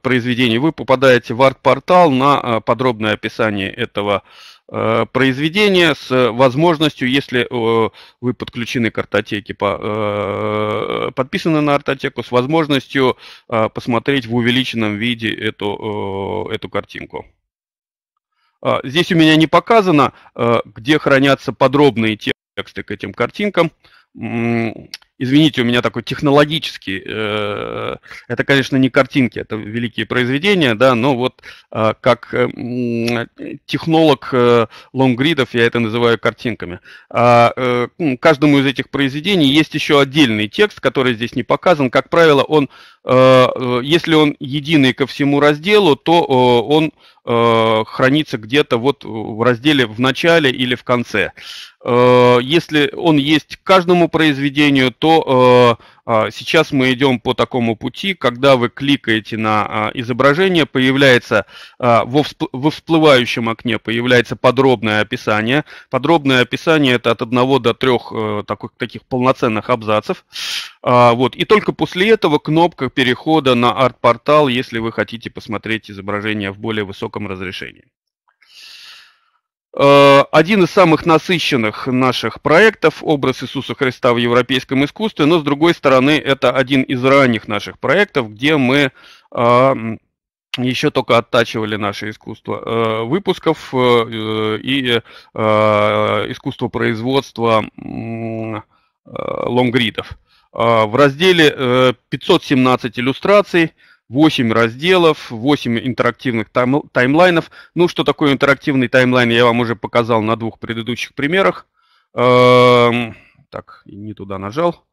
произведений, вы попадаете в арт-портал на подробное описание этого произведения с возможностью, если вы подключены к артотеке, подписаны на артотеку, с возможностью посмотреть в увеличенном виде эту, эту картинку. Здесь у меня не показано, где хранятся подробные тексты к этим картинкам извините, у меня такой технологический, э, это, конечно, не картинки, это великие произведения, да, но вот э, как э, технолог лонгридов я это называю картинками. А, каждому из этих произведений есть еще отдельный текст, который здесь не показан. Как правило, он, если он единый ко всему разделу, то он хранится где-то вот в разделе в начале или в конце. если он есть каждому произведению, то то э, а, сейчас мы идем по такому пути, когда вы кликаете на а, изображение, появляется а, во всплывающем окне появляется подробное описание. Подробное описание это от одного до трех э, таких, таких полноценных абзацев. Вот. И только после этого кнопка перехода на арт-портал, если вы хотите посмотреть изображение в более высоком разрешении. Э, один из самых насыщенных наших проектов «Образ Иисуса Христа в европейском искусстве», но, с другой стороны, это один из ранних наших проектов, где мы а, еще только оттачивали наше искусство э, выпусков э, и искусство производства лонгридов. А, в разделе 517 иллюстраций – 8 разделов, 8 интерактивных тайм таймлайнов. Ну, что такое интерактивный таймлайн, я вам уже показал на двух предыдущих примерах. Эм, так, не туда нажал.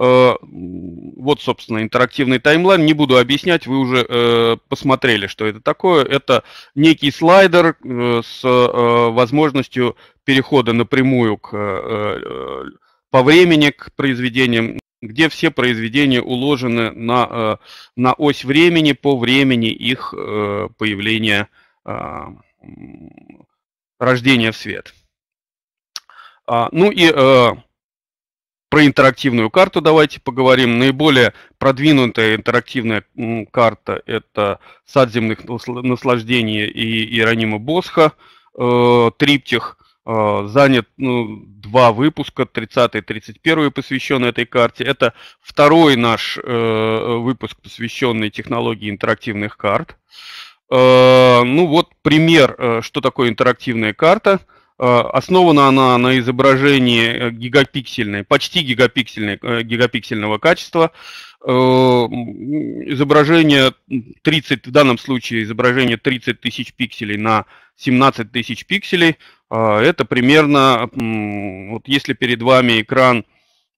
Э, вот, собственно, интерактивный таймлайн. Не буду объяснять, вы уже э, посмотрели, что это такое. Это некий слайдер э, с э, возможностью перехода напрямую к, э, по времени к произведениям где все произведения уложены на, э, на ось времени по времени их э, появления, э, рождения в свет. А, ну и про интерактивную карту давайте поговорим. Наиболее продвинутая интерактивная карта – это «Сад земных наслаждений» и Иеронима Босха, «Триптих». Э, занят ну, два выпуска, 30 и 31 посвященный этой карте. Это второй наш э, выпуск, посвященный технологии интерактивных карт. Э, ну вот пример, э, что такое интерактивная карта – Э, основана она на изображении э, гигапиксельной, почти гигапиксельной, э, гигапиксельного качества. Изображение 30, в данном случае изображение 30 тысяч пикселей на 17 тысяч пикселей. Это примерно, вот если перед вами экран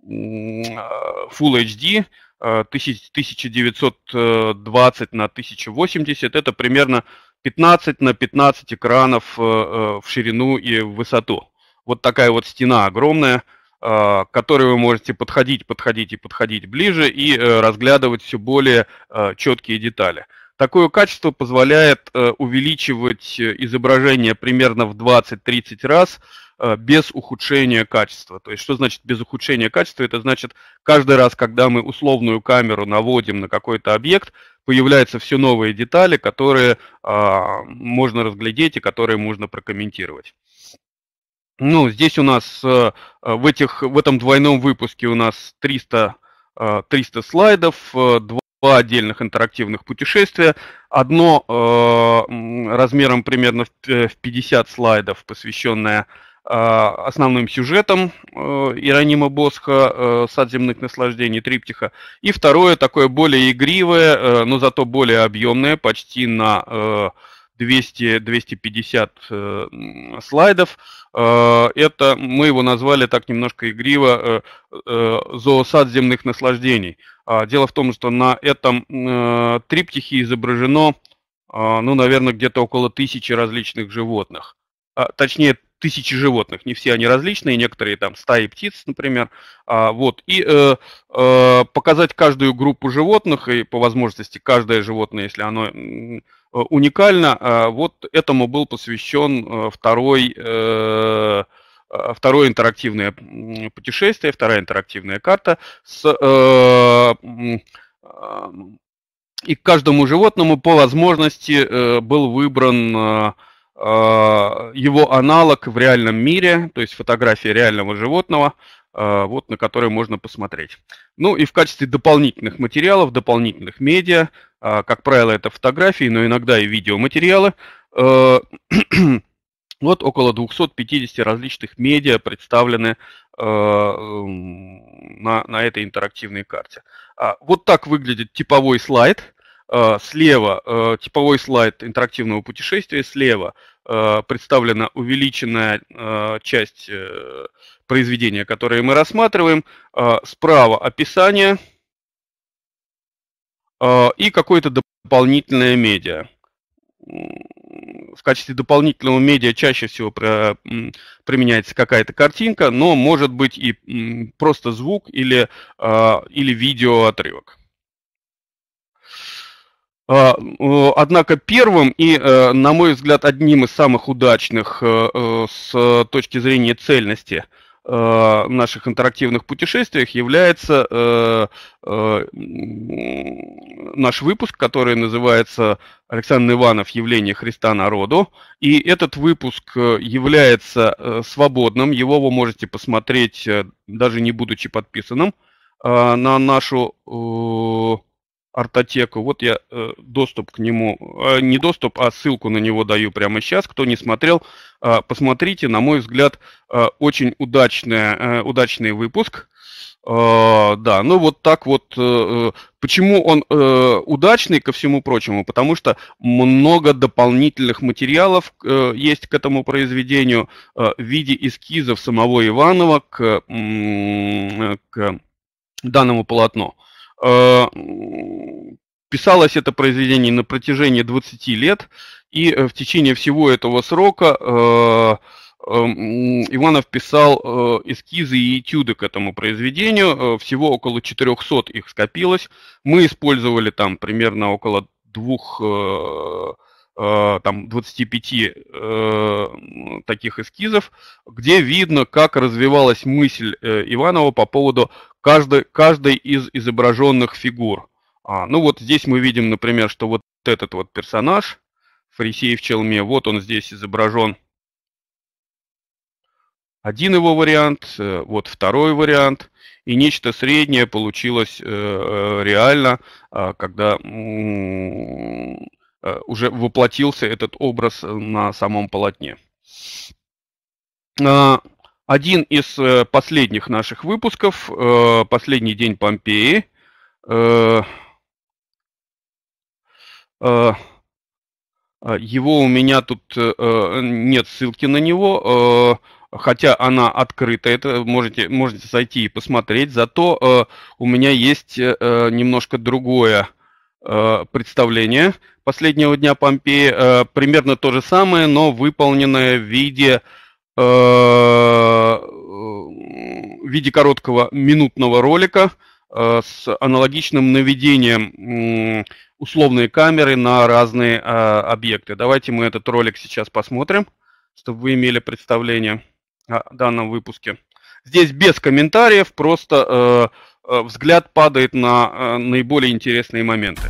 Full HD, 1920 на 1080, это примерно 15 на 15 экранов э, э, в ширину и в высоту. Вот такая вот стена огромная, э, к которой вы можете подходить, подходить и подходить ближе и разглядывать все более четкие детали. Такое качество позволяет увеличивать изображение примерно в 20-30 раз, Э, без ухудшения качества. То есть что значит без ухудшения качества? Это значит, каждый раз, когда мы условную камеру наводим на какой-то объект, появляются все новые детали, которые а, можно разглядеть и которые можно прокомментировать. Ну, здесь у нас э, э, в, этих, в этом двойном выпуске у нас 300, 300 слайдов, два отдельных интерактивных путешествия. Одно размером примерно в 50 слайдов, посвященное Э, основным сюжетом э, Иронима Босха э, «Сад земных наслаждений» триптиха. И второе, такое более игривое, но зато более объемное, почти на 200-250 слайдов. Это мы его назвали так немножко игриво «Зоосад земных наслаждений». А, дело в том, что на этом триптихе изображено, ну, наверное, где-то около тысячи различных животных. А, точнее, тысячи животных, не все они различные, некоторые там стаи птиц, например, а, вот, и э, э, показать каждую группу животных, и по возможности каждое животное, если оно э, уникально, э, вот этому был посвящен э, второй, э, э, второе интерактивное путешествие, вторая интерактивная карта с... Э, э, и к каждому животному по возможности э, был выбран э, Э, его аналог в реальном мире, то есть фотография реального животного, э, вот, на которой можно посмотреть. Ну и в качестве дополнительных материалов, дополнительных медиа, э, как правило, это фотографии, но иногда и видеоматериалы, вот около 250 различных медиа представлены на, на этой интерактивной карте. А, вот так выглядит типовой слайд Э, слева э, типовой слайд интерактивного путешествия, слева э, представлена увеличенная часть произведения, которое мы рассматриваем, справа описание и какое-то дополнительное медиа. В качестве дополнительного медиа чаще всего применяется какая-то картинка, но может быть и просто звук или, или видео отрывок. А, однако первым и, э, на мой взгляд, одним из самых удачных э, э, с точки зрения цельности наших интерактивных путешествий является наш выпуск, который называется «Александр Иванов. Явление Христа народу». И этот выпуск является свободным, его вы можете посмотреть, даже не будучи подписанным, на нашу Артотеку. Вот я э, доступ к нему, э, не доступ, а ссылку на него даю прямо сейчас. Кто не смотрел, э, посмотрите. На мой взгляд, очень удачный удачный выпуск. да, ну вот так вот. почему он удачный, ко всему прочему? Потому что много дополнительных материалов есть к этому произведению в виде эскизов самого Иванова к, к данному полотну. Э, писалось это произведение на протяжении 20 лет, и э, в течение всего этого срока э, эм, Иванов писал эскизы и этюды к этому произведению, всего около 400 их скопилось. Мы использовали там примерно около двух Э, там 25 э, таких эскизов, где видно, как развивалась мысль э, Иванова по поводу каждой, каждой из изображенных фигур. А, ну вот здесь мы видим, например, что вот этот вот персонаж, фарисей в челме, вот он здесь изображен. Один его вариант, вот второй вариант, и нечто среднее получилось реально, а, когда Э, уже воплотился этот образ э, на самом полотне. А, один из э, последних наших выпусков, последний день Помпеи, а, его у меня тут нет ссылки на него, хотя она открыта, это можете, можете зайти и посмотреть. Зато у меня есть немножко другое представление, последнего дня Помпеи э, примерно то же самое, но выполненное в виде, э, э в виде короткого минутного ролика э, с аналогичным наведением э, условной камеры на разные э, объекты. Давайте мы этот ролик сейчас посмотрим, чтобы вы имели представление о данном выпуске. Здесь без комментариев, просто э, э взгляд падает на э, наиболее интересные моменты.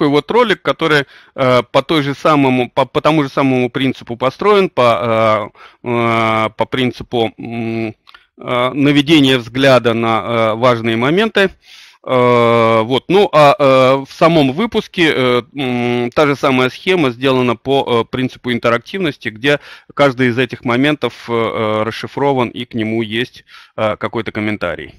такой вот ролик, который э, по, той же самому, по, по тому же самому принципу построен, по, э, э по принципу э, наведения взгляда на э, важные моменты. Э, вот. Ну, а э, в самом выпуске э, та же самая схема сделана по э, принципу интерактивности, где каждый из этих моментов э, расшифрован и к нему есть какой-то комментарий.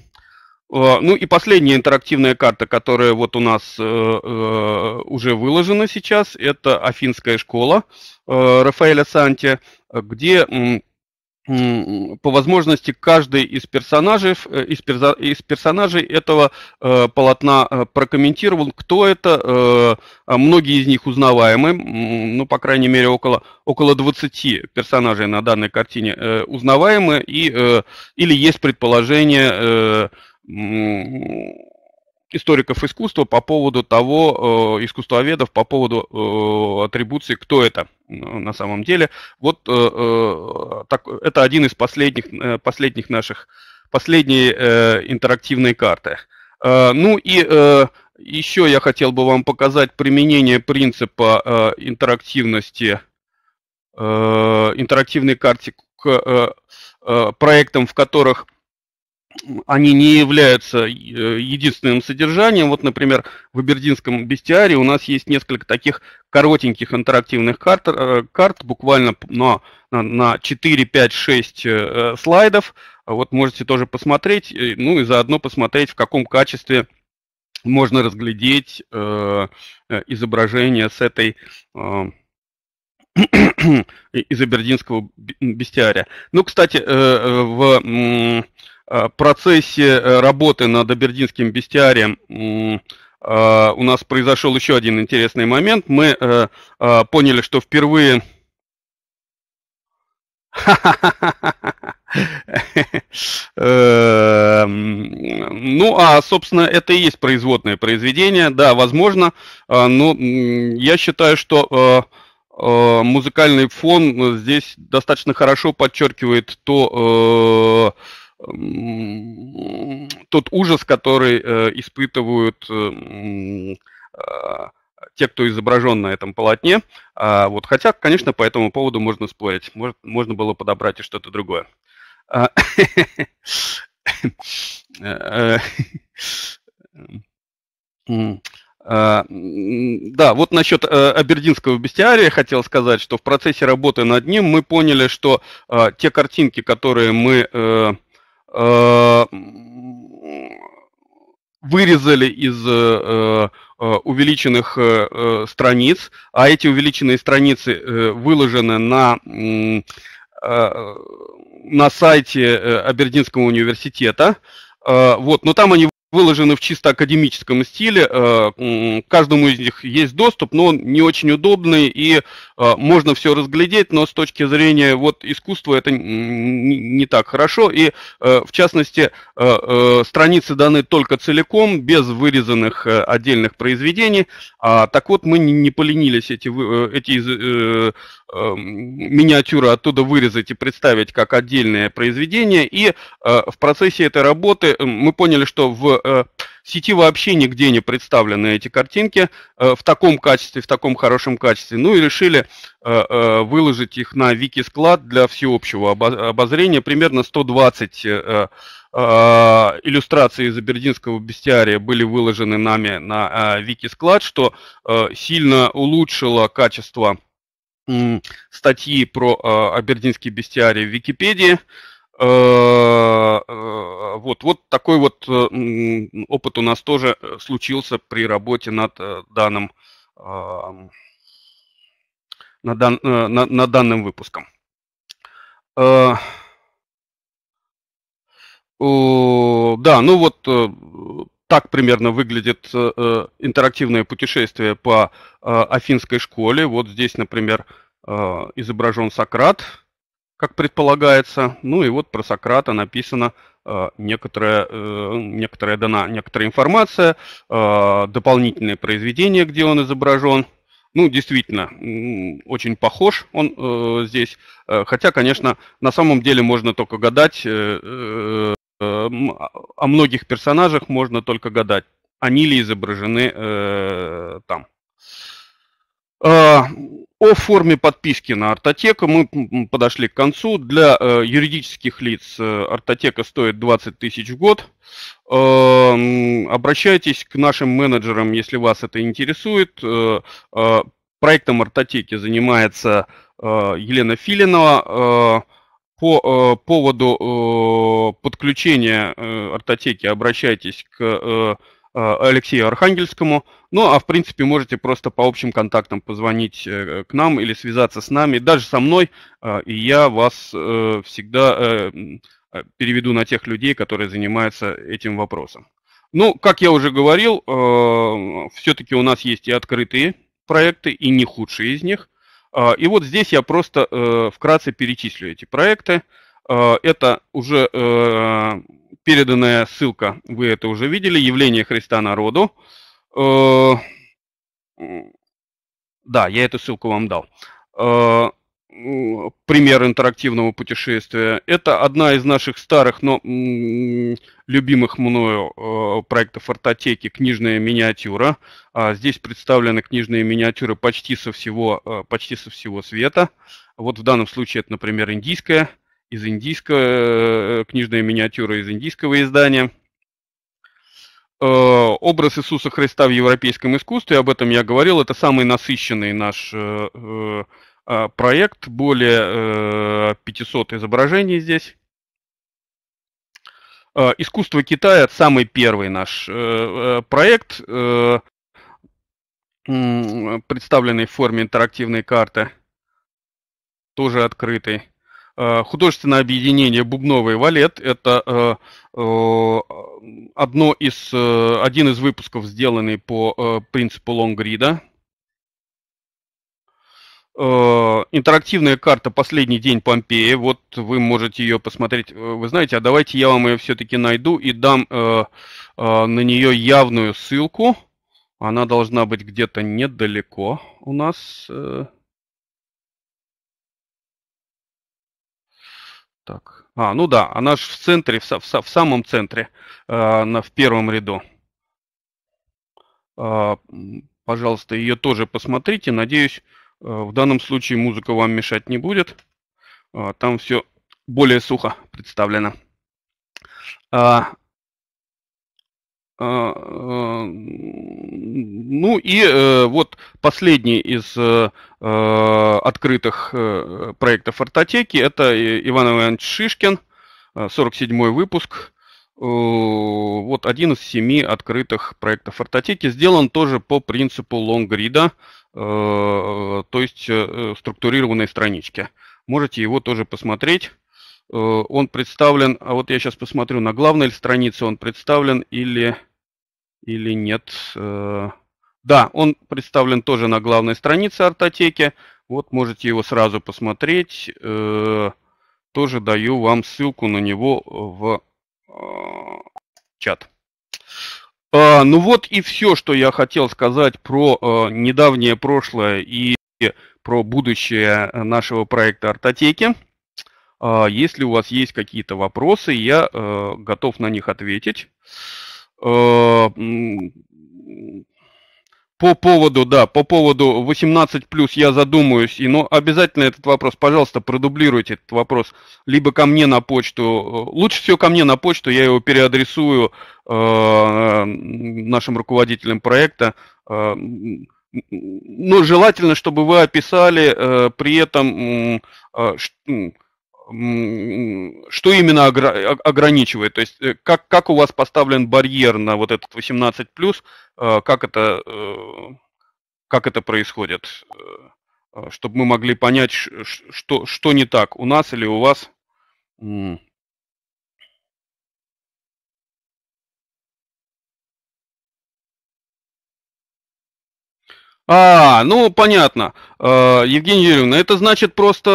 А, ну и последняя интерактивная карта, которая вот у нас э, э, уже выложена сейчас, это Афинская школа э, Рафаэля Санти, где по возможности каждый из персонажей, из, перза, из персонажей этого полотна прокомментировал, кто это, а многие из них узнаваемы, ну, по крайней мере, около, около 20 персонажей на данной картине узнаваемы, и, или есть предположение историков искусства по поводу того, э, искусствоведов по поводу э, атрибуции, кто это на самом деле. Вот э, э, так, это один из последних, э, последних наших, последние э, интерактивные карты. Э, ну и э, еще я хотел бы вам показать применение принципа э, интерактивности, э, интерактивной карте к э, э проектам, в которых они не являются э, единственным содержанием. Вот, например, в Абердинском бестиарии у нас есть несколько таких коротеньких интерактивных карт, э, карт буквально на, на 4, 5, 6 слайдов. Вот можете тоже посмотреть, э, ну и заодно посмотреть, в каком качестве можно разглядеть изображение с этой из Абердинского бестиария. Ну, кстати, в Э, процессе э, работы над абердинским бестиарием э, у нас произошел еще один интересный момент. Мы поняли, что впервые... Эм, ну, а, собственно, это и есть производное произведение. Да, возможно, но я считаю, что музыкальный фон здесь достаточно хорошо подчеркивает то тот ужас, который э, испытывают а, те, кто изображен на этом полотне. А, вот, хотя, конечно, по этому поводу можно спорить. Может, можно было подобрать и что-то другое. А, э, да, вот насчет э, абердинского бестиария хотел сказать, что в процессе работы над ним мы поняли, что те картинки, которые мы Э, вырезали из э, э, увеличенных страниц, а эти увеличенные страницы выложены на, на сайте Абердинского университета. вот, но там они выложены в чисто академическом стиле. Э, к каждому из них есть доступ, но он не очень удобный, и э, можно все разглядеть, но с точки зрения вот, искусства это не так хорошо. И, э, в частности, страницы даны только целиком, без вырезанных отдельных произведений. А так вот, мы не поленились эти, эти Э, миниатюры оттуда вырезать и представить как отдельное произведение. И э, в процессе этой работы э, мы поняли, что в сети вообще нигде не представлены эти картинки в таком качестве, в таком хорошем качестве. Ну и решили выложить их на вики-склад для всеобщего обозрения. Примерно 120 иллюстрации из Абердинского бестиария были выложены нами на вики-склад, что сильно улучшило качество статьи про э, абердинский бестиарий в Википедии. Э, э, вот, вот такой вот э, опыт у нас тоже случился при работе над данным над дан, э, на, данным выпуском. да, ну вот так примерно выглядит э, э, интерактивное путешествие по э, афинской школе. Вот здесь, например, э, изображен Сократ, как предполагается. Ну и вот про Сократа написано э, некоторая, э, некоторая дана некоторая информация, э, дополнительное произведение, где он изображен. Ну, действительно, очень похож он э, здесь. Э, хотя, конечно, на самом деле можно только гадать. Э, э, Эм, а, о многих персонажах можно только гадать, они ли изображены э, там. Э, о форме подписки на Артотека мы подошли к концу. Для э, юридических лиц Артотека стоит 20 тысяч в год. Эм, обращайтесь к нашим менеджерам, если вас это интересует. проектом Артотеки занимается Елена Филинова по э, поводу э, подключения э, ортотеки обращайтесь к э, э, Алексею Архангельскому. Ну, а в принципе можете просто по общим контактам позвонить э, к нам или связаться с нами, даже со мной, э, и я вас всегда переведу на тех людей, которые занимаются этим вопросом. Ну, как я уже говорил, все-таки у нас есть и открытые проекты, и не худшие из них. А, и вот здесь я просто э, вкратце перечислю эти проекты. А, это уже э, переданная ссылка, вы это уже видели, явление Христа народу. Э, да, я эту ссылку вам дал. А, пример интерактивного путешествия. Это одна из наших старых, но любимых мною э, проектов артотеки «Книжная миниатюра». А здесь представлены книжные миниатюры почти со всего, э, почти со всего света. Вот в данном случае это, например, индийская, из индийского, э, книжная миниатюра из индийского издания – образ Иисуса Христа в европейском искусстве, об этом я говорил, это самый насыщенный наш а, проект, более 500 э, изображений здесь. А, Искусство Китая – это самый первый наш э, э, проект, представленный в форме интерактивной карты, тоже открытый. А, художественное объединение «Бубновый валет» – это одно из, один из выпусков, сделанный по принципу лонгрида – Э, интерактивная карта «Последний день Помпеи». Вот вы можете ее посмотреть. Э, вы знаете, а давайте я вам ее все-таки найду и дам э, э, на нее явную ссылку. Она должна быть где-то недалеко у нас. Э. Так. А, ну да, она же в центре, в, в, в самом центре, э, на, в первом ряду. Э, пожалуйста, ее тоже посмотрите. Надеюсь, Э, в данном случае музыка вам мешать не будет. Э, там все более сухо представлено. А, а, ну и э, вот последний из открытых проектов артотеки это Иван Иванович Шишкин, 47 выпуск. Вот один из семи открытых проектов артотеки. Сделан тоже по принципу лонгрида. Э, то есть э, э, структурированной страничке. Можете его тоже посмотреть. Он представлен, а вот я сейчас посмотрю на главной странице, он представлен или, или нет. Да, он представлен тоже на главной странице артотеки. Вот можете его сразу посмотреть. Тоже даю вам ссылку на него в чат. А, ну вот и все, что я хотел сказать про а, недавнее прошлое и про будущее нашего проекта «Артотеки». А, если у вас есть какие-то вопросы, я а, готов на них ответить. А, по поводу, да, по поводу 18 плюс я задумаюсь, и, но обязательно этот вопрос, пожалуйста, продублируйте этот вопрос либо ко мне на почту, лучше всего ко мне на почту, я его переадресую э, нашим руководителям проекта. Э, но желательно, чтобы вы описали э, при этом, э, что именно ограничивает? То есть э, как, как у вас поставлен барьер на вот этот 18 плюс, э, как это, э, как это происходит? Чтобы мы могли понять, что, что не так у нас или у вас. А, ну понятно. Евгений Юрьевна, это значит просто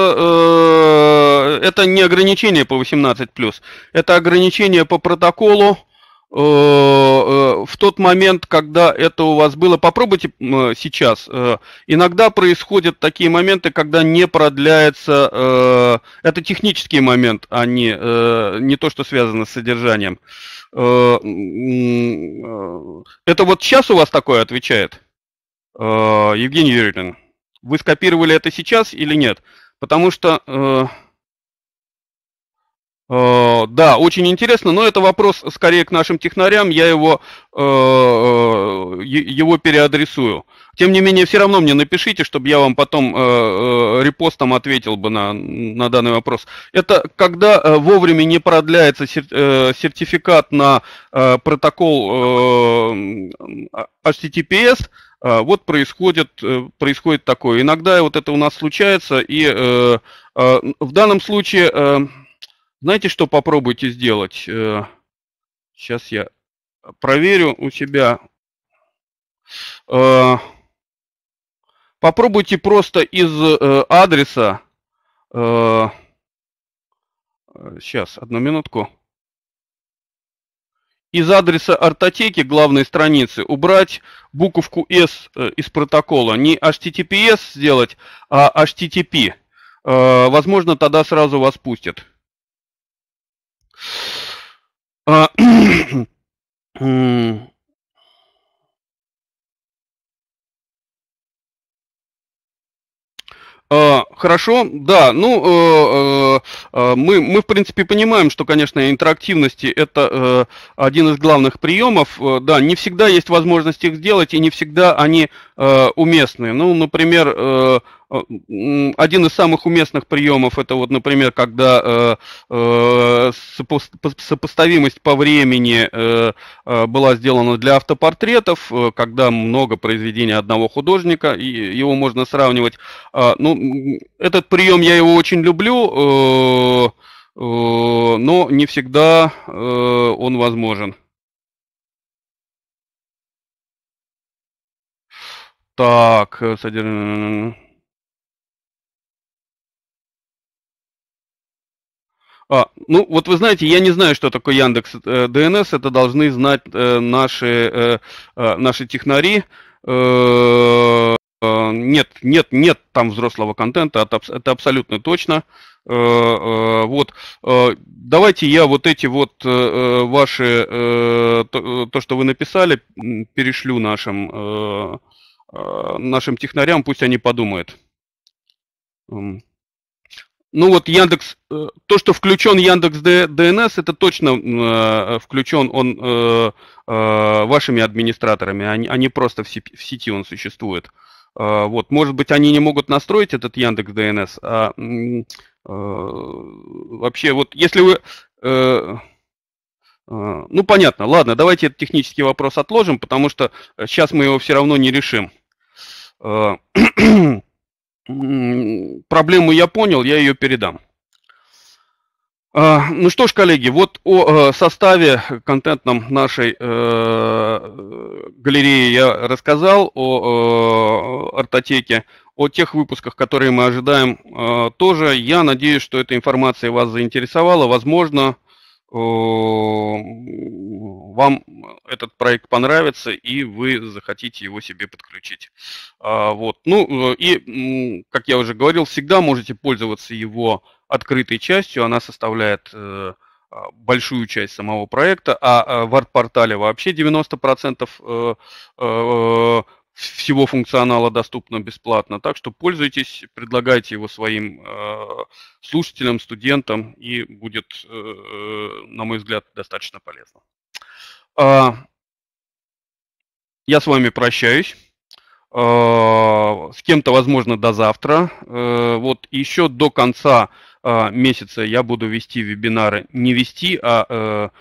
это не ограничение по 18+, это ограничение по протоколу э, э, в тот момент, когда это у вас было. Попробуйте э, сейчас. Иногда происходят такие моменты, когда не продляется... Это технический момент, а не, не то, что связано с содержанием. Это вот сейчас у вас такое отвечает? Евгений Юрьевич, вы скопировали это сейчас или нет? Потому что... Э, да, очень интересно, но это вопрос скорее к нашим технарям, я его, э, э, его переадресую. Тем не менее, все равно мне напишите, чтобы я вам потом репостом ответил бы на, на данный вопрос. Это когда вовремя не продляется сертификат на протокол HTTPS, вот происходит, происходит такое. Иногда вот это у нас случается, и в данном случае знаете, что попробуйте сделать? Сейчас э, я э, проверю у себя. Э, попробуйте просто из адреса... Сейчас, одну минутку. Из адреса ортотеки главной страницы убрать буковку S из протокола. Не HTTPS сделать, а HTTP. Возможно, тогда сразу вас пустят. А, а, хорошо, да, ну, э, э, э, мы, мы, в принципе, понимаем, что, конечно, интерактивности – это один из главных приемов. Да, не всегда есть возможность их сделать, и не всегда они уместны. Ну, например, а, один из самых уместных приемов это вот, например, когда э, э сопо сопоставимость по времени э, э, была сделана для автопортретов, э, когда много произведений одного художника, и его можно сравнивать. А, ну, этот прием я его очень люблю, но не всегда он возможен. Так, содержание. А, ну, вот вы знаете, я не знаю, что такое Яндекс э, ДНС. Это должны знать э, наши, э, э наши технари. Э, э, нет, нет, нет там взрослого контента, это, это абсолютно точно. Вот, давайте я вот эти вот ваши, то, что вы написали, перешлю нашим, нашим технарям, пусть они подумают. Ну вот Яндекс, э, то, что включен Яндекс ДНС, это точно э, включен он э, вашими администраторами, а не а просто в сети он существует. Вот, может быть, они не могут настроить этот Яндекс ДНС, а вообще вот, если вы ну, понятно. Ладно, давайте этот технический вопрос отложим, потому что сейчас мы его все равно не решим. Проблему я понял, я ее передам. А, ну что ж, коллеги, вот о э, составе контентном нашей э, галереи я рассказал, о э, артотеке, о тех выпусках, которые мы ожидаем тоже. Я надеюсь, что эта информация вас заинтересовала. Возможно, Э, вам этот проект понравится и вы захотите его себе подключить. А, вот. Ну э, и, как я уже говорил, всегда можете пользоваться его открытой частью, она составляет э, а, большую часть самого проекта, а в арт-портале вообще 90% всего функционала доступно бесплатно. Так что пользуйтесь, предлагайте его своим э, слушателям, студентам, и будет, э, э, на мой взгляд, достаточно полезно. А, я с вами прощаюсь. А, с кем-то, возможно, до завтра. вот еще до конца а, месяца я буду вести вебинары. Не вести, а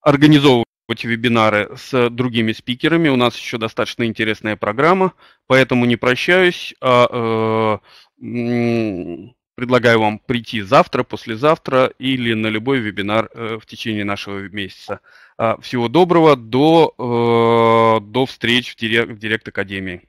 организовывать эти вебинары с другими спикерами. У нас еще достаточно интересная программа, поэтому не прощаюсь. А, э, предлагаю вам прийти завтра, послезавтра или на любой вебинар э, в течение нашего месяца. А, всего доброго, до, э, до встреч в Директ-Академии.